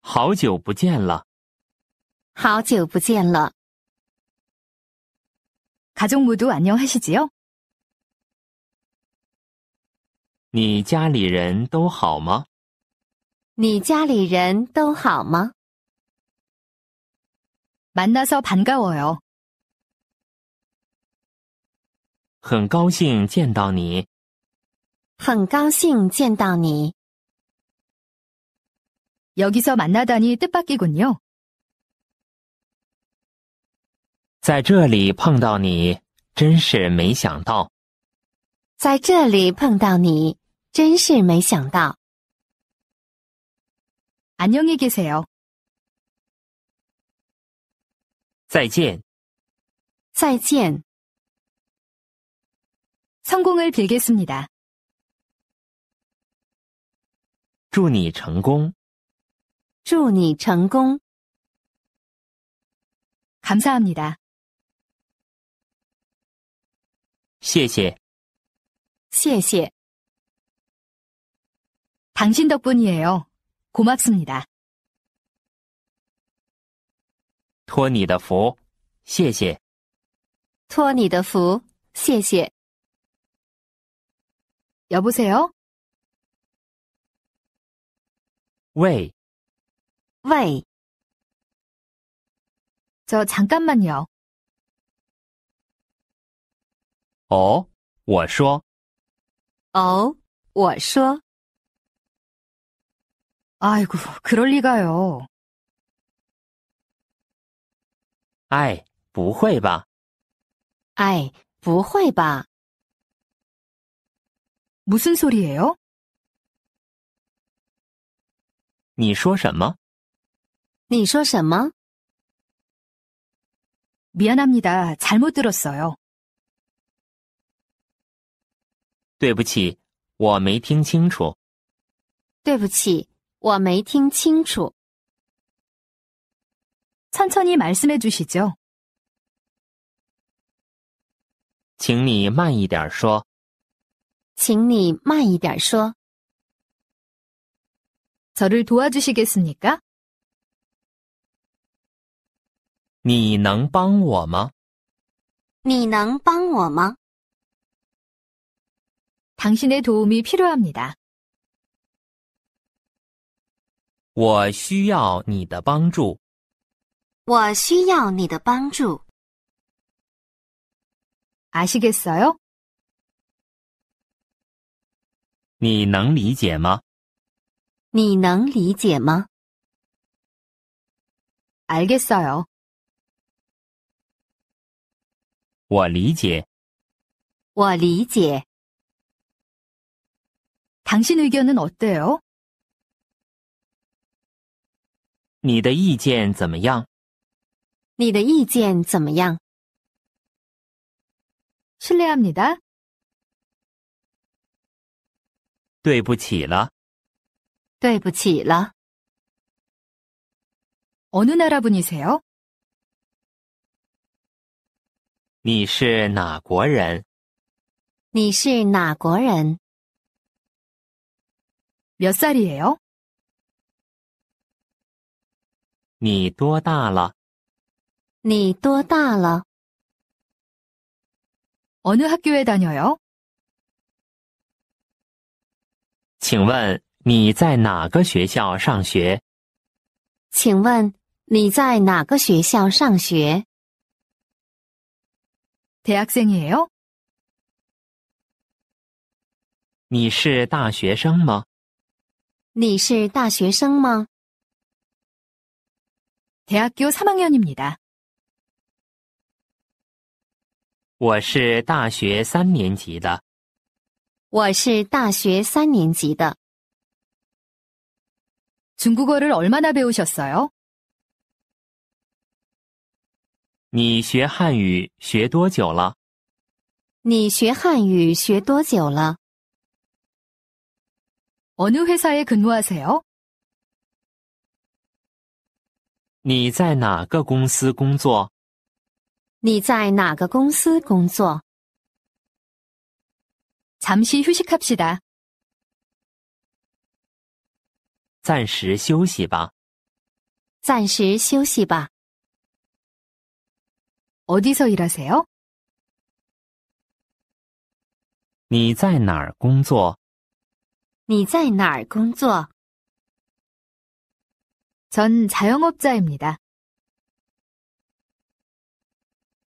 [SPEAKER 3] 好久不见了。
[SPEAKER 2] 好久不见了。 가족 모두 안녕하시지요?
[SPEAKER 3] 你家里人都好吗?你家里人都好吗?
[SPEAKER 2] 만나서 반가워요. 很高兴见到你.很高兴见到你. 여기서 만나다니 뜻밖이군요.
[SPEAKER 3] 在这里碰到你真是没想到。
[SPEAKER 2] 在这里碰到你真是没想到。안녕히계세 요。 再见。再见。성공을빌겠습니 다。
[SPEAKER 3] 祝你成功。
[SPEAKER 2] 祝你成功。감사합니 다。 谢谢.谢谢. 당신 덕분이에요. 고맙습니다. 托你的福,谢谢.托你的福,谢谢. 여보세요? 喂.喂.저 잠깐만요. 哦，我说。哦，我说。아이 그럴 리가요. 아不会吧?아不会吧? 무슨 소리예요? 你说什么?你说什么? 미안합니다. 잘못 들었어요.
[SPEAKER 3] 对不起，我没听清楚。
[SPEAKER 2] 对不起，我没听清楚。천천히말씀해주시 죠。
[SPEAKER 3] 请你慢一点说。
[SPEAKER 2] 请你慢一点说。저를도와주시겠습니 까？
[SPEAKER 3] 你能帮我吗？
[SPEAKER 2] 你能帮我吗？ 당신의 도움이 필요합니다.
[SPEAKER 3] 我需要你的帮助。我需要你的帮助。
[SPEAKER 2] 아시겠어요? 你能理解吗？你能理解吗？ 알겠어요. 我理解。我理解。당신의견은어때 요？
[SPEAKER 3] 你的意见怎么样？
[SPEAKER 2] 你的意见怎么样？실례합니다
[SPEAKER 3] 对不起了。
[SPEAKER 2] 对不起了。어느나라분이세 요？
[SPEAKER 3] 你是哪国人？
[SPEAKER 2] 你是哪国人？요사리에 요。
[SPEAKER 3] 你多大了？
[SPEAKER 2] 你多大了？어느학교에다녀 요？
[SPEAKER 3] 请问你在哪个学校上学？
[SPEAKER 2] 请问你在哪个学校上学？대학생이에 요？
[SPEAKER 3] 你是大学生吗？
[SPEAKER 2] 你是大学生吗？대학교학년입니 다。
[SPEAKER 3] 我是大学三年级
[SPEAKER 2] 的。我是大学三年级的。중국어를얼마나배우셨어 요？
[SPEAKER 3] 你学汉语学多久了？
[SPEAKER 2] 你学汉语学多久了？ 어느 회사에 근무하세요?
[SPEAKER 3] 你在哪个公司工作？你在哪个公司工作？
[SPEAKER 2] 잠시 휴식합시다.
[SPEAKER 3] 暂时休息吧。暂时休息吧。
[SPEAKER 2] 어디서 일하세요?
[SPEAKER 3] 你在哪儿工作？
[SPEAKER 2] 你在哪儿工作？전자영업자입니 다。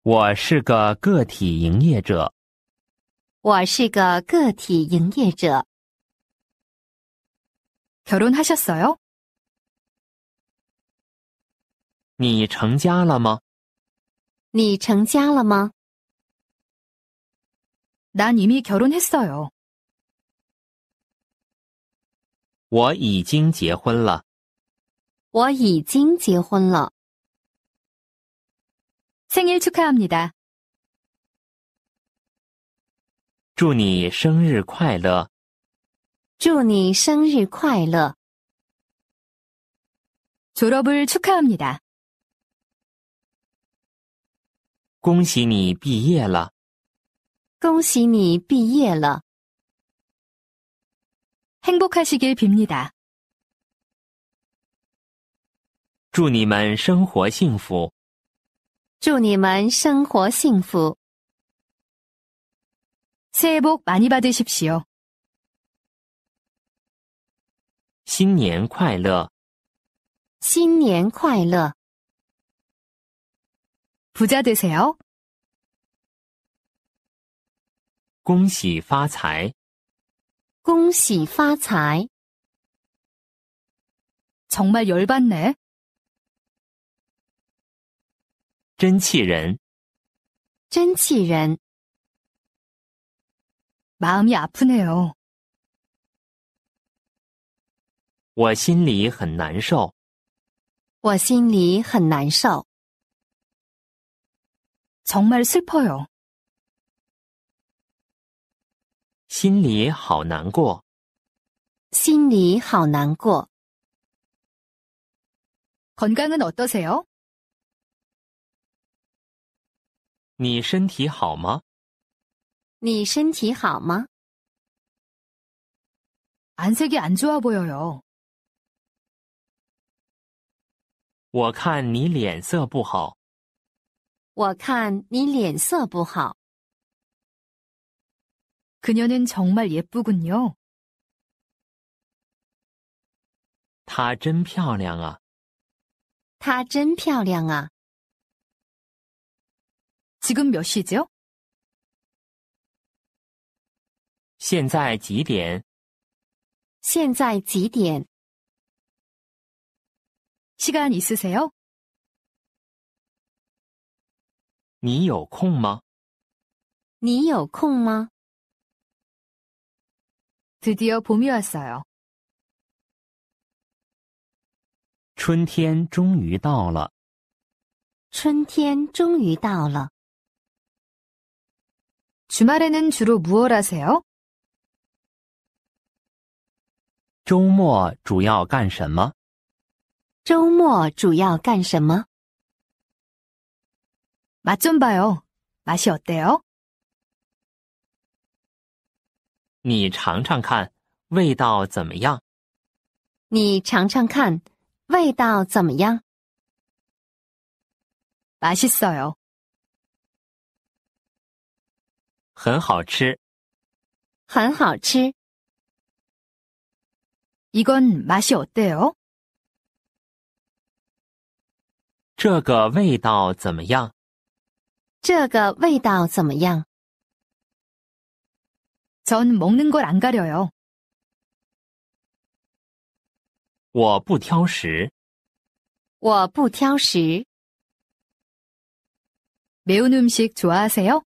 [SPEAKER 3] 我是个个体营业者。
[SPEAKER 2] 我是个个体营业者。결혼하셨어 요？
[SPEAKER 3] 你成家了吗？
[SPEAKER 2] 你成家了吗？난이미결혼했어 요。
[SPEAKER 3] 我已经结婚了。
[SPEAKER 2] 我已经结婚了。생일축하합니 다。
[SPEAKER 3] 祝你生日快乐。
[SPEAKER 2] 祝你生日快乐。졸업을축하합니 다。
[SPEAKER 3] 恭喜你毕业了。
[SPEAKER 2] 恭喜你毕业了。 행복하시길 빕니다. 祝你们生活幸福。祝你们生活幸福。 새해 복 많이 받으십시오. 新年快乐。新年快乐。 부자 되세요.
[SPEAKER 3] 恭喜发财。
[SPEAKER 2] 恭喜发财！정말열받 네。 真气人！真气人！마음이아프네 요。
[SPEAKER 3] 我心里很难受。
[SPEAKER 2] 我心里很难受。정말슬퍼 요。
[SPEAKER 3] 心里好难过，
[SPEAKER 2] 心里好难过。건강은어떠세 요？
[SPEAKER 3] 你身体好吗？
[SPEAKER 2] 你身体好吗？안색이안좋아보여 요。
[SPEAKER 3] 我看你脸色不好。
[SPEAKER 2] 我看你脸色不好。 그녀는 정말 예쁘군요.
[SPEAKER 3] 她真漂亮啊.她真漂亮啊.
[SPEAKER 2] 지금 몇 시죠?
[SPEAKER 3] 现在几点?现在几点?
[SPEAKER 2] 시간 있으세요? 你有空吗?你有空吗? 드디어 봄이 왔어요.
[SPEAKER 3] 春天终于到了。春天终于到了。
[SPEAKER 2] 주말에는 주로 무엇 하세요? 周末主要干什么？周末主要干什么？맛 좀 봐요. 맛이 어때요?
[SPEAKER 3] 你尝尝看，味道怎么样？
[SPEAKER 2] 你尝尝看，味道怎么样？맛있어 요，
[SPEAKER 3] 很好吃。
[SPEAKER 2] 很好吃。이건맛이어때 요？
[SPEAKER 3] 这个味道怎么样？
[SPEAKER 2] 这个味道怎么样？전먹는걸안가려 요。
[SPEAKER 3] 我不挑食。
[SPEAKER 2] 我不挑食。매운음식좋아하세 요？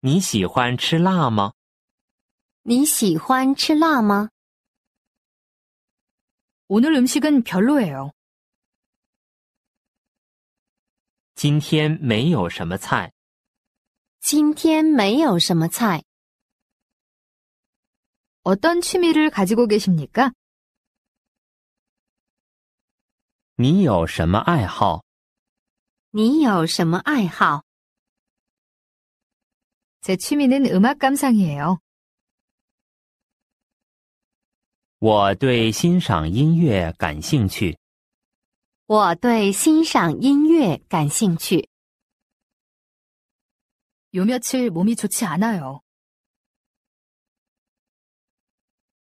[SPEAKER 3] 你喜欢吃辣吗？
[SPEAKER 2] 你喜欢吃辣吗？오늘음식은별로예 요。
[SPEAKER 3] 今天没有什么菜。
[SPEAKER 2] 今天没有什么菜。어떤취미를가지고계십니까
[SPEAKER 3] 你有什么爱好？
[SPEAKER 2] 你有什么爱好？제취미는음악감상이에요
[SPEAKER 3] 我对欣赏音乐感兴趣。
[SPEAKER 2] 我对欣赏音乐感兴趣。요 며칠 몸이 좋지 않아요.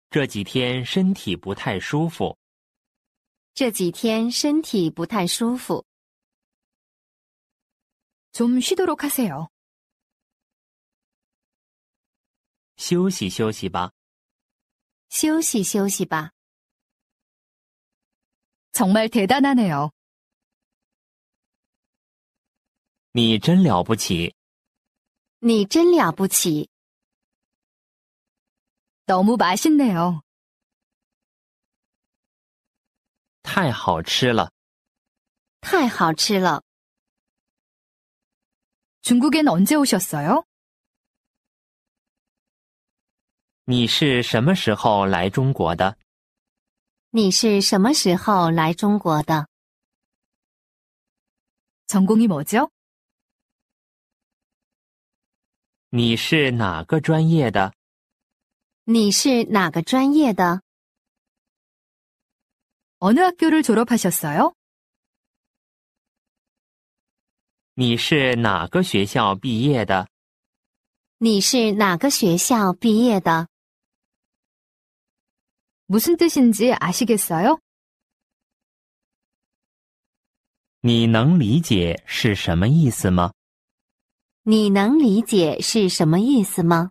[SPEAKER 2] 这几天身体不太舒服。这几天身体不太舒服。좀 쉬도록 하세요. 休息休息吧。休息休息吧。 정말 대단하네요.
[SPEAKER 3] 你真了不起。
[SPEAKER 2] 你真了不起！너무맛있네 요。
[SPEAKER 3] 太好吃了。
[SPEAKER 2] 太好吃了。중국에는언제오셨어 요？
[SPEAKER 3] 你是什么时候来中国的？
[SPEAKER 2] 你是什么时候来中国的？成功이뭐 죠？
[SPEAKER 3] 你是哪个专业的？
[SPEAKER 2] 你是哪个专业的？
[SPEAKER 3] 你是哪个学校毕业的？
[SPEAKER 2] 你是哪个学校毕业的？무슨뜻인지아시겠어요
[SPEAKER 3] 你能理解是什么意思吗？
[SPEAKER 2] 你能理解是什么意思吗？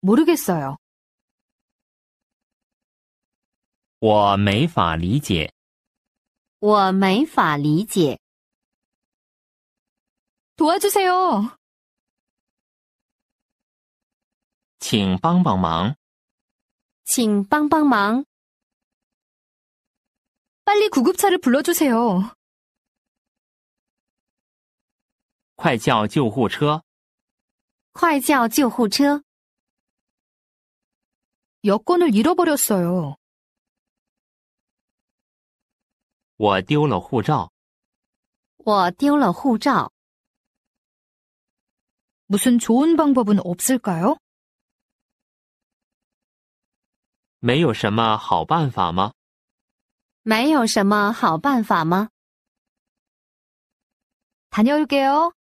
[SPEAKER 2] 모르겠어요
[SPEAKER 3] 我没法理解。
[SPEAKER 2] 我没法理解。도와주세요
[SPEAKER 3] 请帮帮忙。
[SPEAKER 2] 请帮帮忙。빨리구급차를불러주세요
[SPEAKER 3] 快叫救护车！
[SPEAKER 2] 快叫救护车！여권을잃어버렸어 요。
[SPEAKER 3] 我丢了护照。
[SPEAKER 2] 我丢了护照。무슨좋은방법은없을까 요？
[SPEAKER 3] 没有什么好办法吗？
[SPEAKER 2] 没有什么好办法吗？한여유게 요？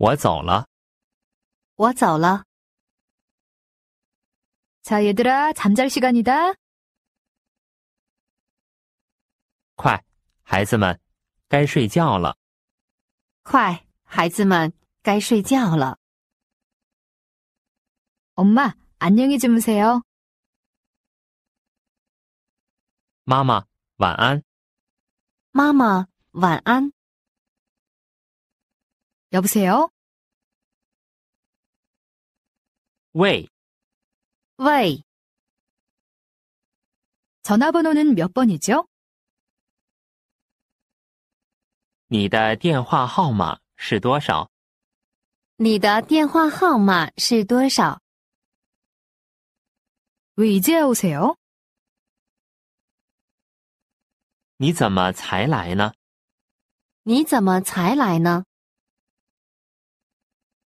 [SPEAKER 3] 我走了，
[SPEAKER 2] 我走了。자얘들아잠잘시간이다
[SPEAKER 3] 快，孩子们，该睡觉了。
[SPEAKER 2] 快，孩子们，该睡觉了。엄마안녕히주무세요
[SPEAKER 3] 妈妈，晚安。
[SPEAKER 2] 妈妈，晚安。여보세 요。 喂。喂。전화번호는몇번이 죠？
[SPEAKER 3] 你的电话号码是多少？
[SPEAKER 2] 你的电话号码是多少？왜이제오세 요？
[SPEAKER 3] 你怎么才来呢？
[SPEAKER 2] 你怎么才来呢？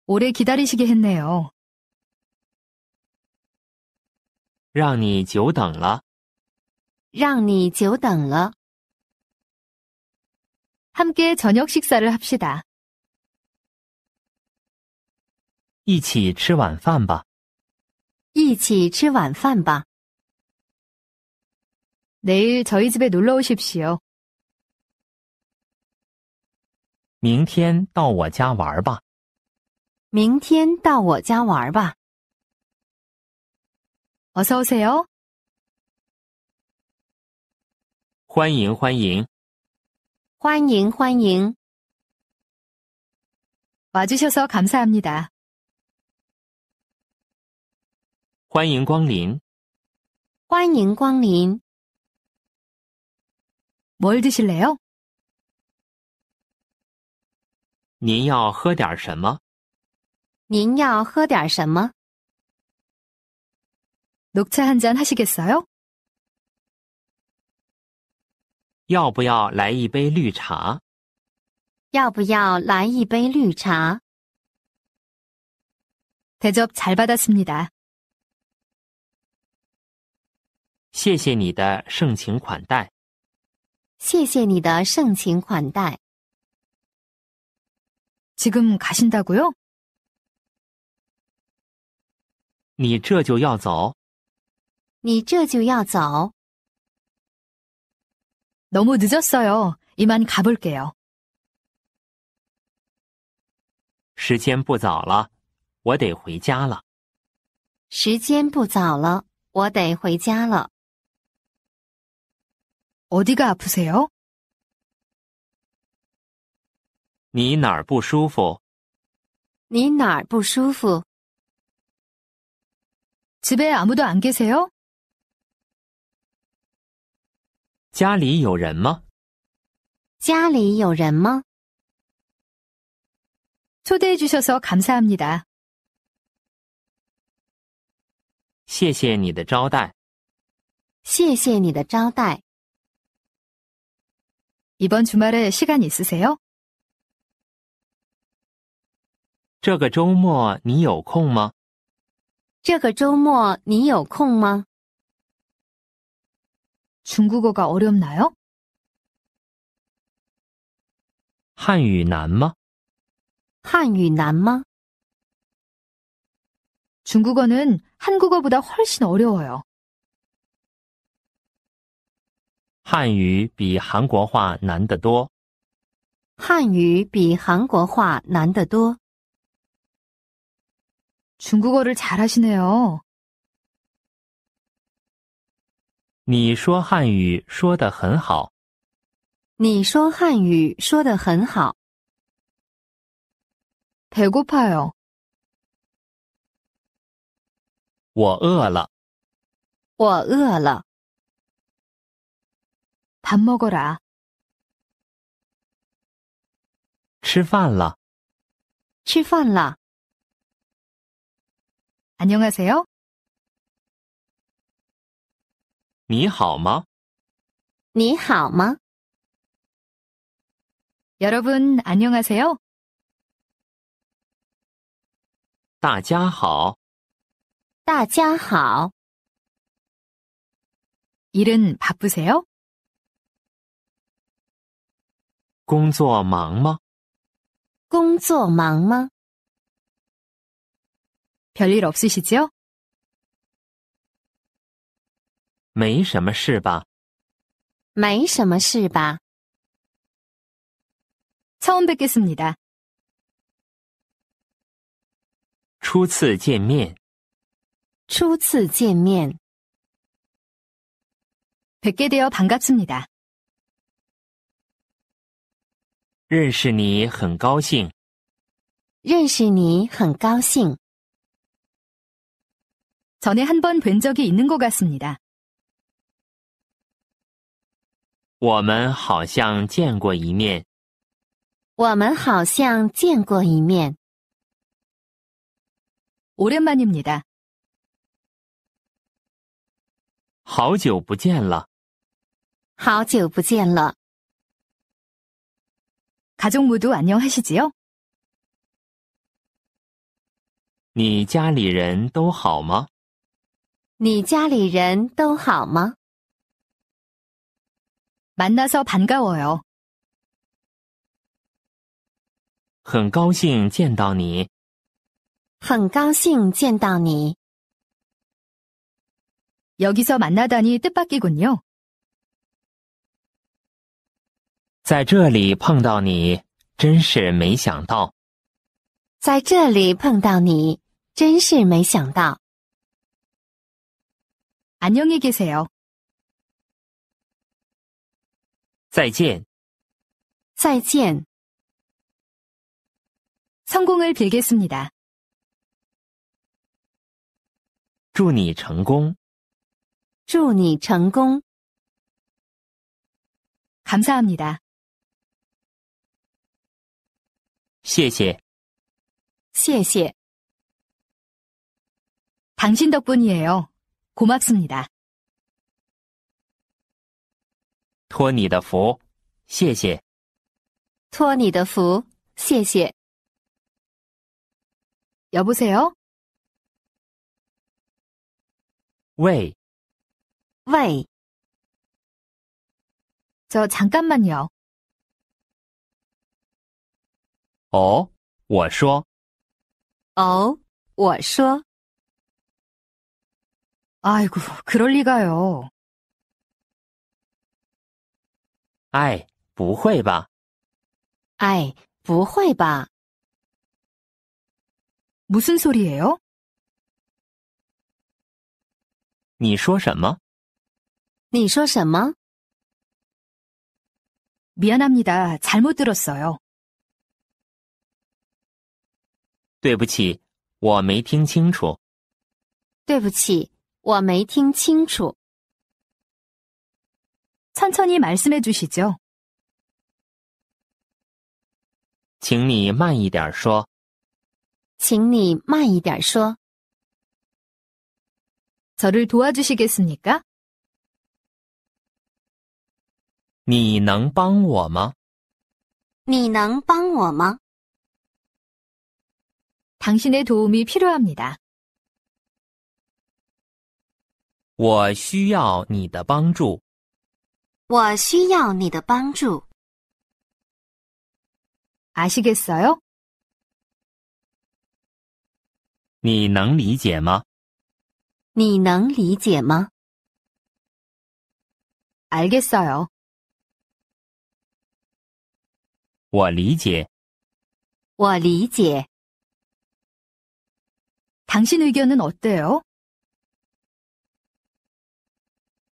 [SPEAKER 2] 오래 기다리시게 했네요. 让你久等了.让你久等了. 함께 저녁 식사를 합시다. 一起吃晚饭吧.一起吃晚饭吧. 내일 저희 집에 놀러 오십시오.
[SPEAKER 3] 明天到我家玩吧.
[SPEAKER 2] 明天到我家玩吧。어서오세 요，
[SPEAKER 3] 欢迎欢迎，
[SPEAKER 2] 欢迎欢迎。와주셔서감사합니 다，
[SPEAKER 3] 欢迎光临，
[SPEAKER 2] 欢迎光临。뭘드실래 요？
[SPEAKER 3] 您要喝点什么？
[SPEAKER 2] 您要喝点什么？ 녹차 한 잔 하시겠어요? 要不要来一杯绿茶？要不要来一杯绿茶？ 대접 잘 받았습니다.
[SPEAKER 3] 谢谢你的盛情款待。谢谢你的盛情款待。
[SPEAKER 2] 지금 가신다고요?
[SPEAKER 3] 你这就要走？
[SPEAKER 2] 你这就要走？너무늦었어요이만가볼게요
[SPEAKER 3] 时间不早了，我得回家
[SPEAKER 2] 了。时间不早了，我得回家了。어디가아프세 요？
[SPEAKER 3] 你哪儿不舒服？
[SPEAKER 2] 你哪儿不舒服？집에아무도안계세 요？
[SPEAKER 3] 家里有人吗？
[SPEAKER 2] 家里有人吗？초대해주셔서감사합니 다。
[SPEAKER 3] 谢谢你的招待。
[SPEAKER 2] 谢谢你的招待。이번주말에시간있으세 요？
[SPEAKER 3] 这个周末你有空吗？
[SPEAKER 2] 这个周末你有空吗？중국어가어렵나요
[SPEAKER 3] 汉语难吗？
[SPEAKER 2] 汉语难吗？중국어는한국어보다훨씬어려워 요。
[SPEAKER 3] 汉语比韩国话难得多。
[SPEAKER 2] 汉语比韩国话难得多。中国语를잘하시네 요。
[SPEAKER 3] 你说汉语说得很好。
[SPEAKER 2] 你说汉语说得很好。Pe gu
[SPEAKER 3] 我饿了。
[SPEAKER 2] 我饿了。밥먹어 라。
[SPEAKER 3] 吃饭了。
[SPEAKER 2] 吃饭了。 안녕하세요? 你好吗?你好吗? 여러분, 안녕하세요? 大家好.大家好. 일은 바쁘세요? 工作忙吗？工作忙吗？ 별일 없으시죠? 没什么事吧?没什么事吧? 처음 뵙겠습니다. 初次见面.初次见面. 뵙게 되어 반갑습니다. 认识你很高兴。认识你很高兴。 전에 한 번 뵌 적이 있는 것 같습니다.
[SPEAKER 3] 我们好像见过一面。我们好像见过一面。
[SPEAKER 2] 오랜만입니다. 好久不见了。好久不见了。 가족 모두 안녕하시지요?
[SPEAKER 3] 你家里人都好吗？
[SPEAKER 2] 你家里人都好吗？만나서반가워 요。
[SPEAKER 3] 很高兴见到你。
[SPEAKER 2] 很高兴见到你。여기서만나다니뜻밖이군 요。
[SPEAKER 3] 在这里碰到你，真是没想到。
[SPEAKER 2] 在这里碰到你，真是没想到。 안녕히 계세요. 再见.再见. 성공을 빌겠습니다. 祝你成功.祝你成功. 감사합니다. 谢谢.谢谢. 당신 덕분이에요. 고맙습니다
[SPEAKER 3] 托你的福，谢谢。
[SPEAKER 2] 托你的福，谢谢。여보세요喂。喂。저잠깐만요
[SPEAKER 3] 哦，我说。
[SPEAKER 2] 哦，我说。 아이고, 그럴 리가요.
[SPEAKER 3] 哎不会吧
[SPEAKER 2] 아이, 不会吧? 무슨 소리예요? 你说什么你说什么? 미안합니다. 잘못 들었어요.
[SPEAKER 3] 对不起我没听清楚对不起,
[SPEAKER 2] 원메이팅칭천천히말씀해주시죠
[SPEAKER 3] 请你慢一点说。
[SPEAKER 2] 请你慢一点说。저를도와주시겠습니 까？
[SPEAKER 3] 你能帮我吗？
[SPEAKER 2] 你能帮我吗？당신의도움이필요합니다
[SPEAKER 3] 我需要你的帮助。
[SPEAKER 2] 我需要你的帮助。아시겠어 요？
[SPEAKER 3] 你能理解吗？
[SPEAKER 2] 你能理解吗？알겠어 요？
[SPEAKER 3] 我理解。
[SPEAKER 2] 我理解。당신의견은어때 요？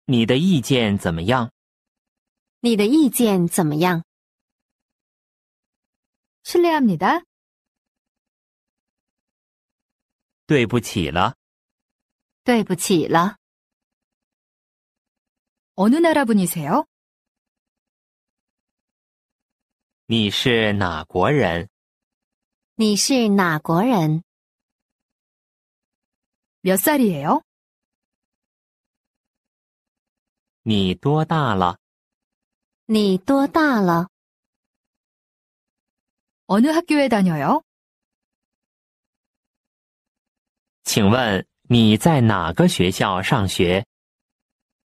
[SPEAKER 3] 你的意见怎么样？
[SPEAKER 2] 你的意见怎么样？是那样你的？
[SPEAKER 3] 对不起了。
[SPEAKER 2] 对不起了。어느나라분이세 요？
[SPEAKER 3] 你是哪国人？
[SPEAKER 2] 你是哪国人？몇살이에 요？
[SPEAKER 3] 你多大了？
[SPEAKER 2] 你多大了？어느학교에다녀 요？
[SPEAKER 3] 请问你在哪个学校上学？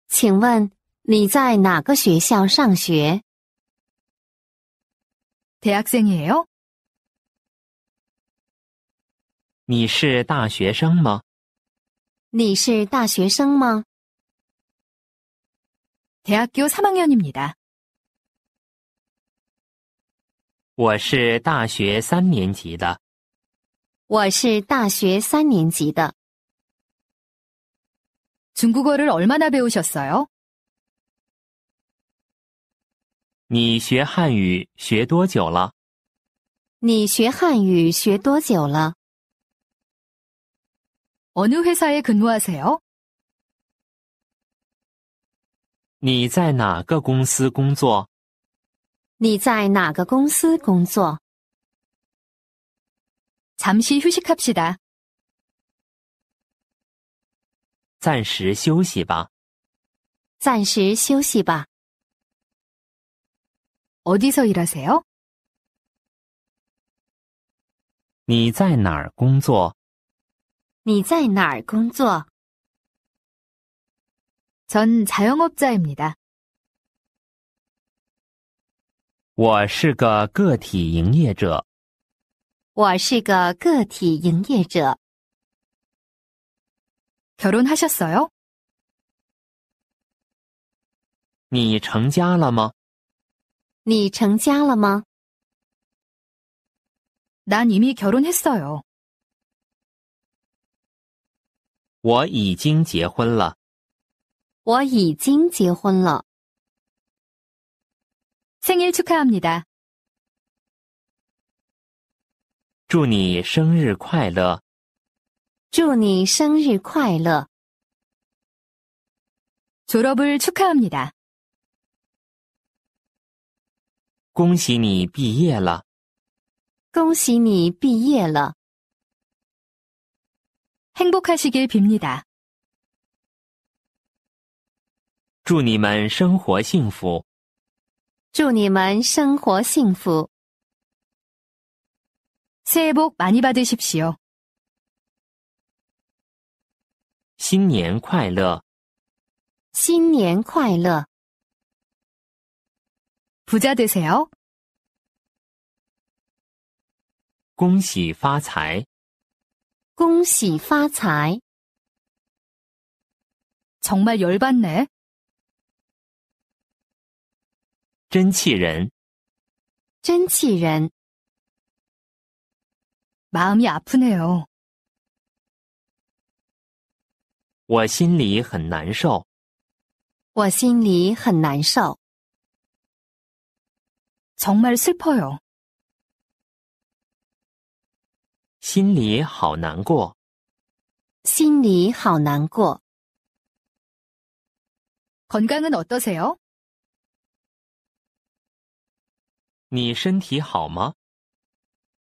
[SPEAKER 2] 请问你在哪个学校上学？대학생이에 요？
[SPEAKER 3] 你是大学生吗？
[SPEAKER 2] 你是大学生吗？ 대학교 3학년입니다.
[SPEAKER 3] 我是大学三年级的。我是大学三年级的。
[SPEAKER 2] 중국어를 얼마나 배우셨어요?
[SPEAKER 3] 你学汉语学多久了？你学汉语学多久了？
[SPEAKER 2] 어느 회사에 근무하세요?
[SPEAKER 3] 你在哪个公司工作？
[SPEAKER 2] 你在哪个公司工作？暂时休息一下，
[SPEAKER 3] 暂时休息吧。
[SPEAKER 2] 暂时休息吧。어디서일하세 요？
[SPEAKER 3] 你在哪儿工作？
[SPEAKER 2] 你在哪儿工作？전자영업자입니 다。
[SPEAKER 3] 我是个个体营业者。
[SPEAKER 2] 我是个个体营业者。결혼하셨어 요？
[SPEAKER 3] 你成家了吗？
[SPEAKER 2] 你成家了吗？난이미결혼했어 요。
[SPEAKER 3] 我已经结婚了。
[SPEAKER 2] 我已经结婚了。生日祝卡합니 다。
[SPEAKER 3] 祝你生日快乐！
[SPEAKER 2] 祝你生日快乐！졸업을축하합니 다。
[SPEAKER 3] 恭喜你毕业了！
[SPEAKER 2] 恭喜你毕业了！행복하시길빕니 다。
[SPEAKER 3] 祝你们生活幸福。
[SPEAKER 2] 祝你们生活幸福。새복많이받으십시 오。
[SPEAKER 3] 新年快乐。
[SPEAKER 2] 新年快乐。부자되세 요。
[SPEAKER 3] 恭喜发财。
[SPEAKER 2] 恭喜发财。정말열받네真气人！真气人！마음이아프네 요。
[SPEAKER 3] 我心里很难受。
[SPEAKER 2] 我心里很难受。정말슬퍼 요。
[SPEAKER 3] 心里好难过。
[SPEAKER 2] 心里好难过。건강은어떠세 요？
[SPEAKER 3] 你身体好吗？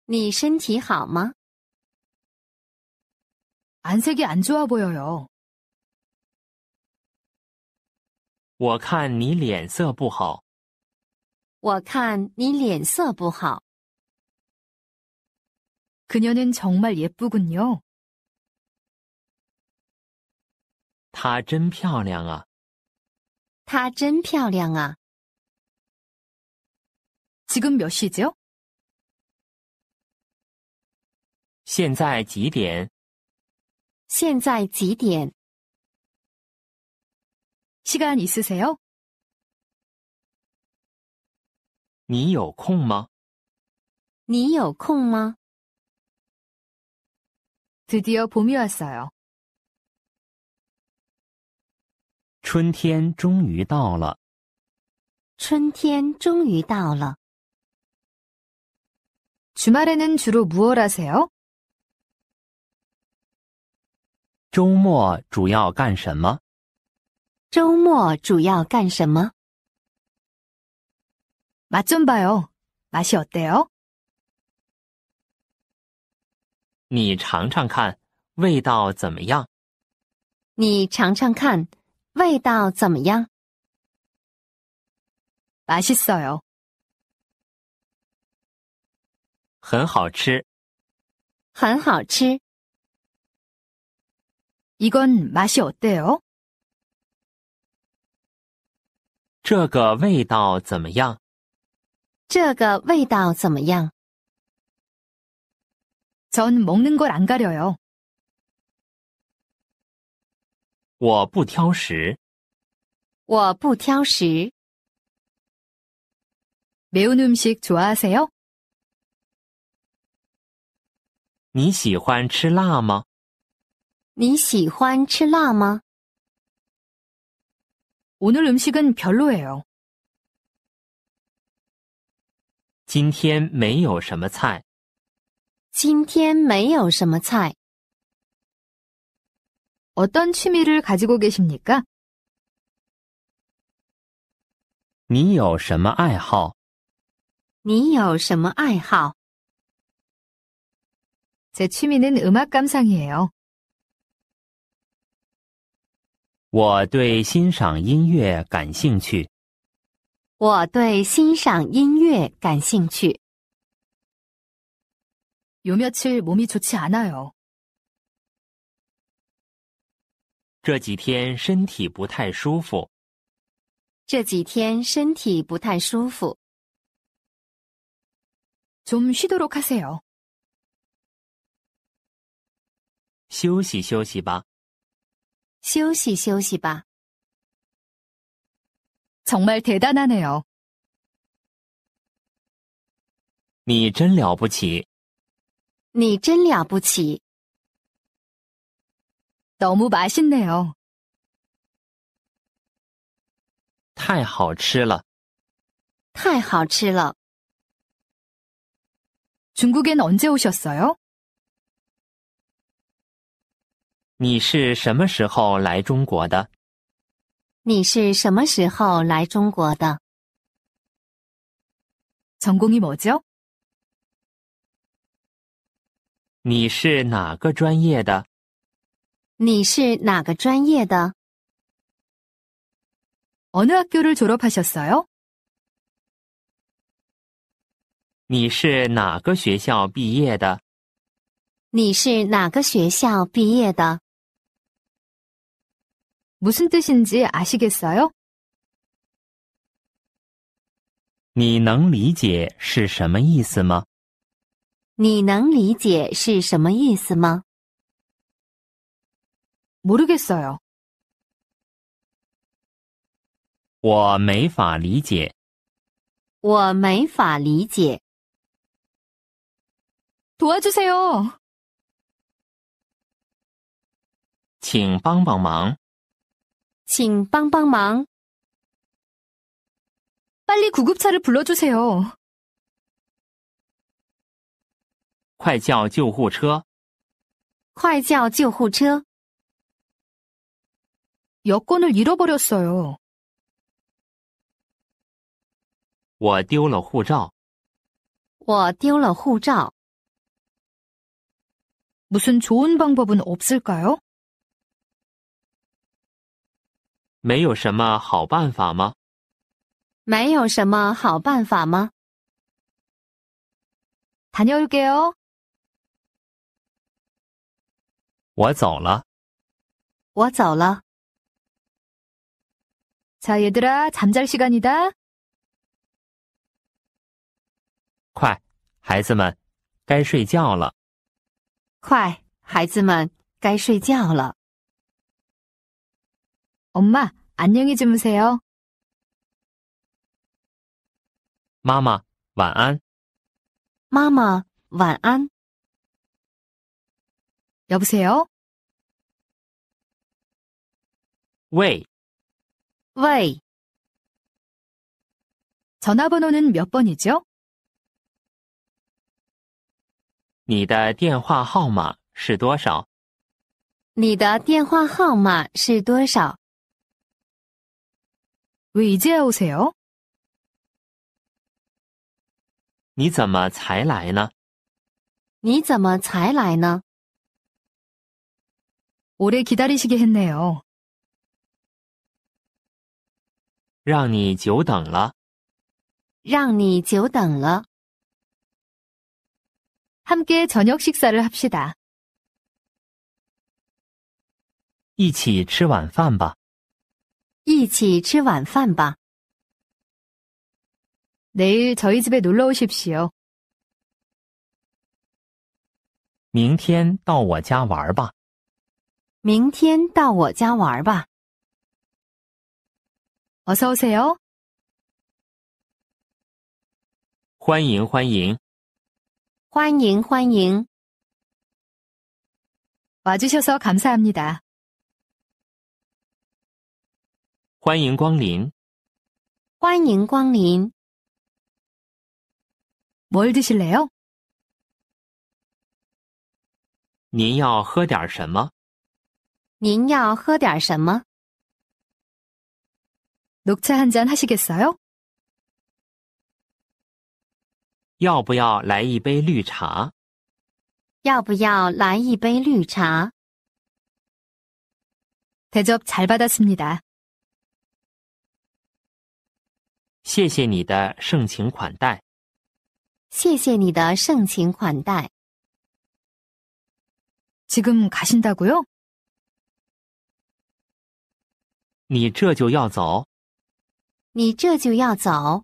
[SPEAKER 2] 你身体好吗？안색이안좋아보여 요。
[SPEAKER 3] 我看你脸色不好。
[SPEAKER 2] 我看你脸色不好。그녀는정말예쁘군 요。
[SPEAKER 3] 她真漂亮啊！
[SPEAKER 2] 她真漂亮啊！지금몇시 죠？
[SPEAKER 3] 现在几点？
[SPEAKER 2] 现在几点？시간있으세 요？
[SPEAKER 3] 你有空吗？
[SPEAKER 2] 你有空吗？드디어봄이왔어 요。 春天终于到了。春天终于到了。周末에는주로무엇하세 요？
[SPEAKER 3] 周末主要干什么？
[SPEAKER 2] 周末主要干什么？맛좀봐 요， 맛이어때 요？
[SPEAKER 3] 你尝尝看味道怎么
[SPEAKER 2] 样？你尝尝看味道怎么样？맛있어 요。
[SPEAKER 3] 很好吃，
[SPEAKER 2] 很好吃。이건맛이어때 요？
[SPEAKER 3] 这个味道怎么样？
[SPEAKER 2] 这个味道怎么样？전먹는걸안가려 요。
[SPEAKER 3] 我不挑食。
[SPEAKER 2] 我不挑食。매운음식좋아하세 요？
[SPEAKER 3] 你喜欢吃辣吗？
[SPEAKER 2] 你喜欢吃辣吗？오늘음식은별로예 요。
[SPEAKER 3] 今天没有什么菜。
[SPEAKER 2] 今天没有什么菜。어떤취미를가지고계십니 까？
[SPEAKER 3] 你有什么爱好？
[SPEAKER 2] 你有什么爱好？제 취미는 음악 감상이에요. 我对欣赏音乐感兴趣。我对欣赏音乐感兴趣。요 며칠 몸이 좋지 않아요. 这几天身体不太舒服。这几天身体不太舒服。좀 쉬도록 하세요.
[SPEAKER 3] 休息休息吧。
[SPEAKER 2] 休息休息吧。정말대단하네요
[SPEAKER 3] 你真了不起。
[SPEAKER 2] 你真了不起。너무맛있네요
[SPEAKER 3] 太好吃了。
[SPEAKER 2] 太好吃了。중국에는언제오셨어요
[SPEAKER 3] 你是什么时候来中国的？
[SPEAKER 2] 你是什么时候来中国的？전공이뭐 죠？
[SPEAKER 3] 你是哪个专业的？
[SPEAKER 2] 你是哪个专业的？어느학교를졸업하셨어 요？
[SPEAKER 3] 你是哪个学校毕业的？
[SPEAKER 2] 你是哪个学校毕业的？ 무슨 뜻인지 아시겠어요?
[SPEAKER 3] 你能理解是什么意思吗?你能理解是什么意思吗?
[SPEAKER 2] 모르겠어요. 我没法理解.我没法理解. 도와주세요.
[SPEAKER 3] 请帮帮忙.
[SPEAKER 2] 请帮帮忙 빨리 구급차를 불러주세요.
[SPEAKER 3] 快叫救护车！快叫救护车！
[SPEAKER 2] 여권을 잃어버렸어요. 我丢了护照，我丢了护照。 무슨 좋은 방법은 없을까요?
[SPEAKER 3] 没有什么好办法吗？
[SPEAKER 2] 没有什么好办法吗？Thank
[SPEAKER 3] 我走了。
[SPEAKER 2] 我走了。자얘들아잠잘시간이다
[SPEAKER 3] 快，孩子们，该睡觉了。
[SPEAKER 2] 快，孩子们，该睡觉了。 엄마, 안녕히 주무세요. 妈妈，晚安。妈妈，晚安。 여보세요? 喂， 웨이. 전화번호는 몇 번이죠?
[SPEAKER 3] 你的电话号码是多少？你的电话号码是多少？
[SPEAKER 2] 왜이제야
[SPEAKER 3] 你怎么才来呢？
[SPEAKER 2] 你怎么才来呢？오래기다리시게했네 요。
[SPEAKER 3] 让你久等了。
[SPEAKER 2] 让你久等了。함께저녁식사를합시 다。
[SPEAKER 3] 一起吃晚饭吧。
[SPEAKER 2] 一起吃晚饭吧。내일저희집에놀러오십시오
[SPEAKER 3] 明天到我家玩吧。
[SPEAKER 2] 明天到我家玩吧。어서오세요
[SPEAKER 3] 欢迎欢迎。
[SPEAKER 2] 欢迎欢迎。와주셔서감사합니다
[SPEAKER 3] 欢迎光临，
[SPEAKER 2] 欢迎光临。뭘드실래 요？
[SPEAKER 3] 您要喝点什么？
[SPEAKER 2] 您要喝点什么？녹차한잔하시겠어 요？
[SPEAKER 3] 要不要来一杯绿茶？
[SPEAKER 2] 要不要来一杯绿茶？대접잘받았습니다
[SPEAKER 3] 谢谢你的盛情款待。
[SPEAKER 2] 谢谢你的盛情款待。지금가신다고 요？
[SPEAKER 3] 你这就要走？
[SPEAKER 2] 你这就要走？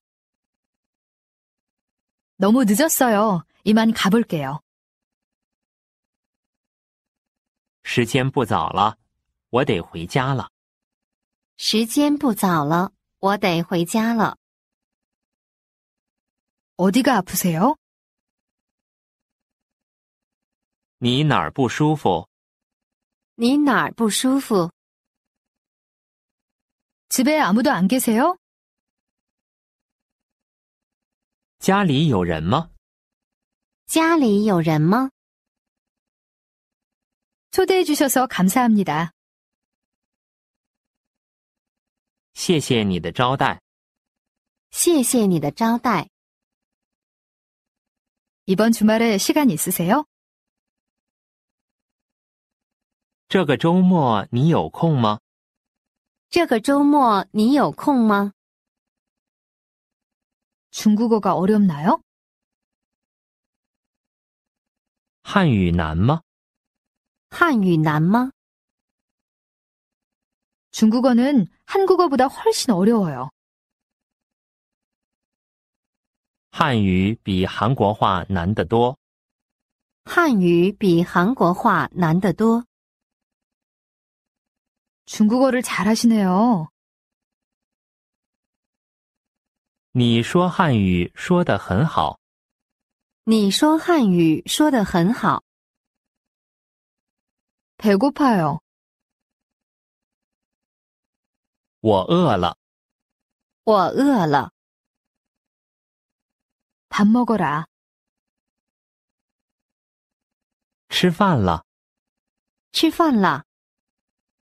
[SPEAKER 2] 너무늦었어요이만가볼게요
[SPEAKER 3] 时间不早了，我得回家了。
[SPEAKER 2] 时间不早了，我得回家了。어디가푸세 요？
[SPEAKER 3] 你哪儿不舒服？
[SPEAKER 2] 你哪儿不舒服？집에아무도안계세 요？
[SPEAKER 3] 家里有人吗？
[SPEAKER 2] 家里有人吗？초대해주셔서감사합니 다。
[SPEAKER 3] 谢谢你的招
[SPEAKER 2] 待。谢谢你的招待。 이번 주말에 시간 있으세요? 这个周末你有空吗?这个周末你有空吗? 중국어가 어렵나요?
[SPEAKER 3] 汉语难吗?汉语难吗?
[SPEAKER 2] 중국어는 한국어보다 훨씬 어려워요.
[SPEAKER 3] 汉语比韩国话难得多。
[SPEAKER 2] 汉语比韩国话难得多。중국어를잘하시네요
[SPEAKER 3] 你说汉语说得很好。
[SPEAKER 2] 你说汉语说得很好。배고파요
[SPEAKER 3] 我饿了。
[SPEAKER 2] 我饿了。밥먹어 라。
[SPEAKER 3] 吃饭了。
[SPEAKER 2] 吃饭了。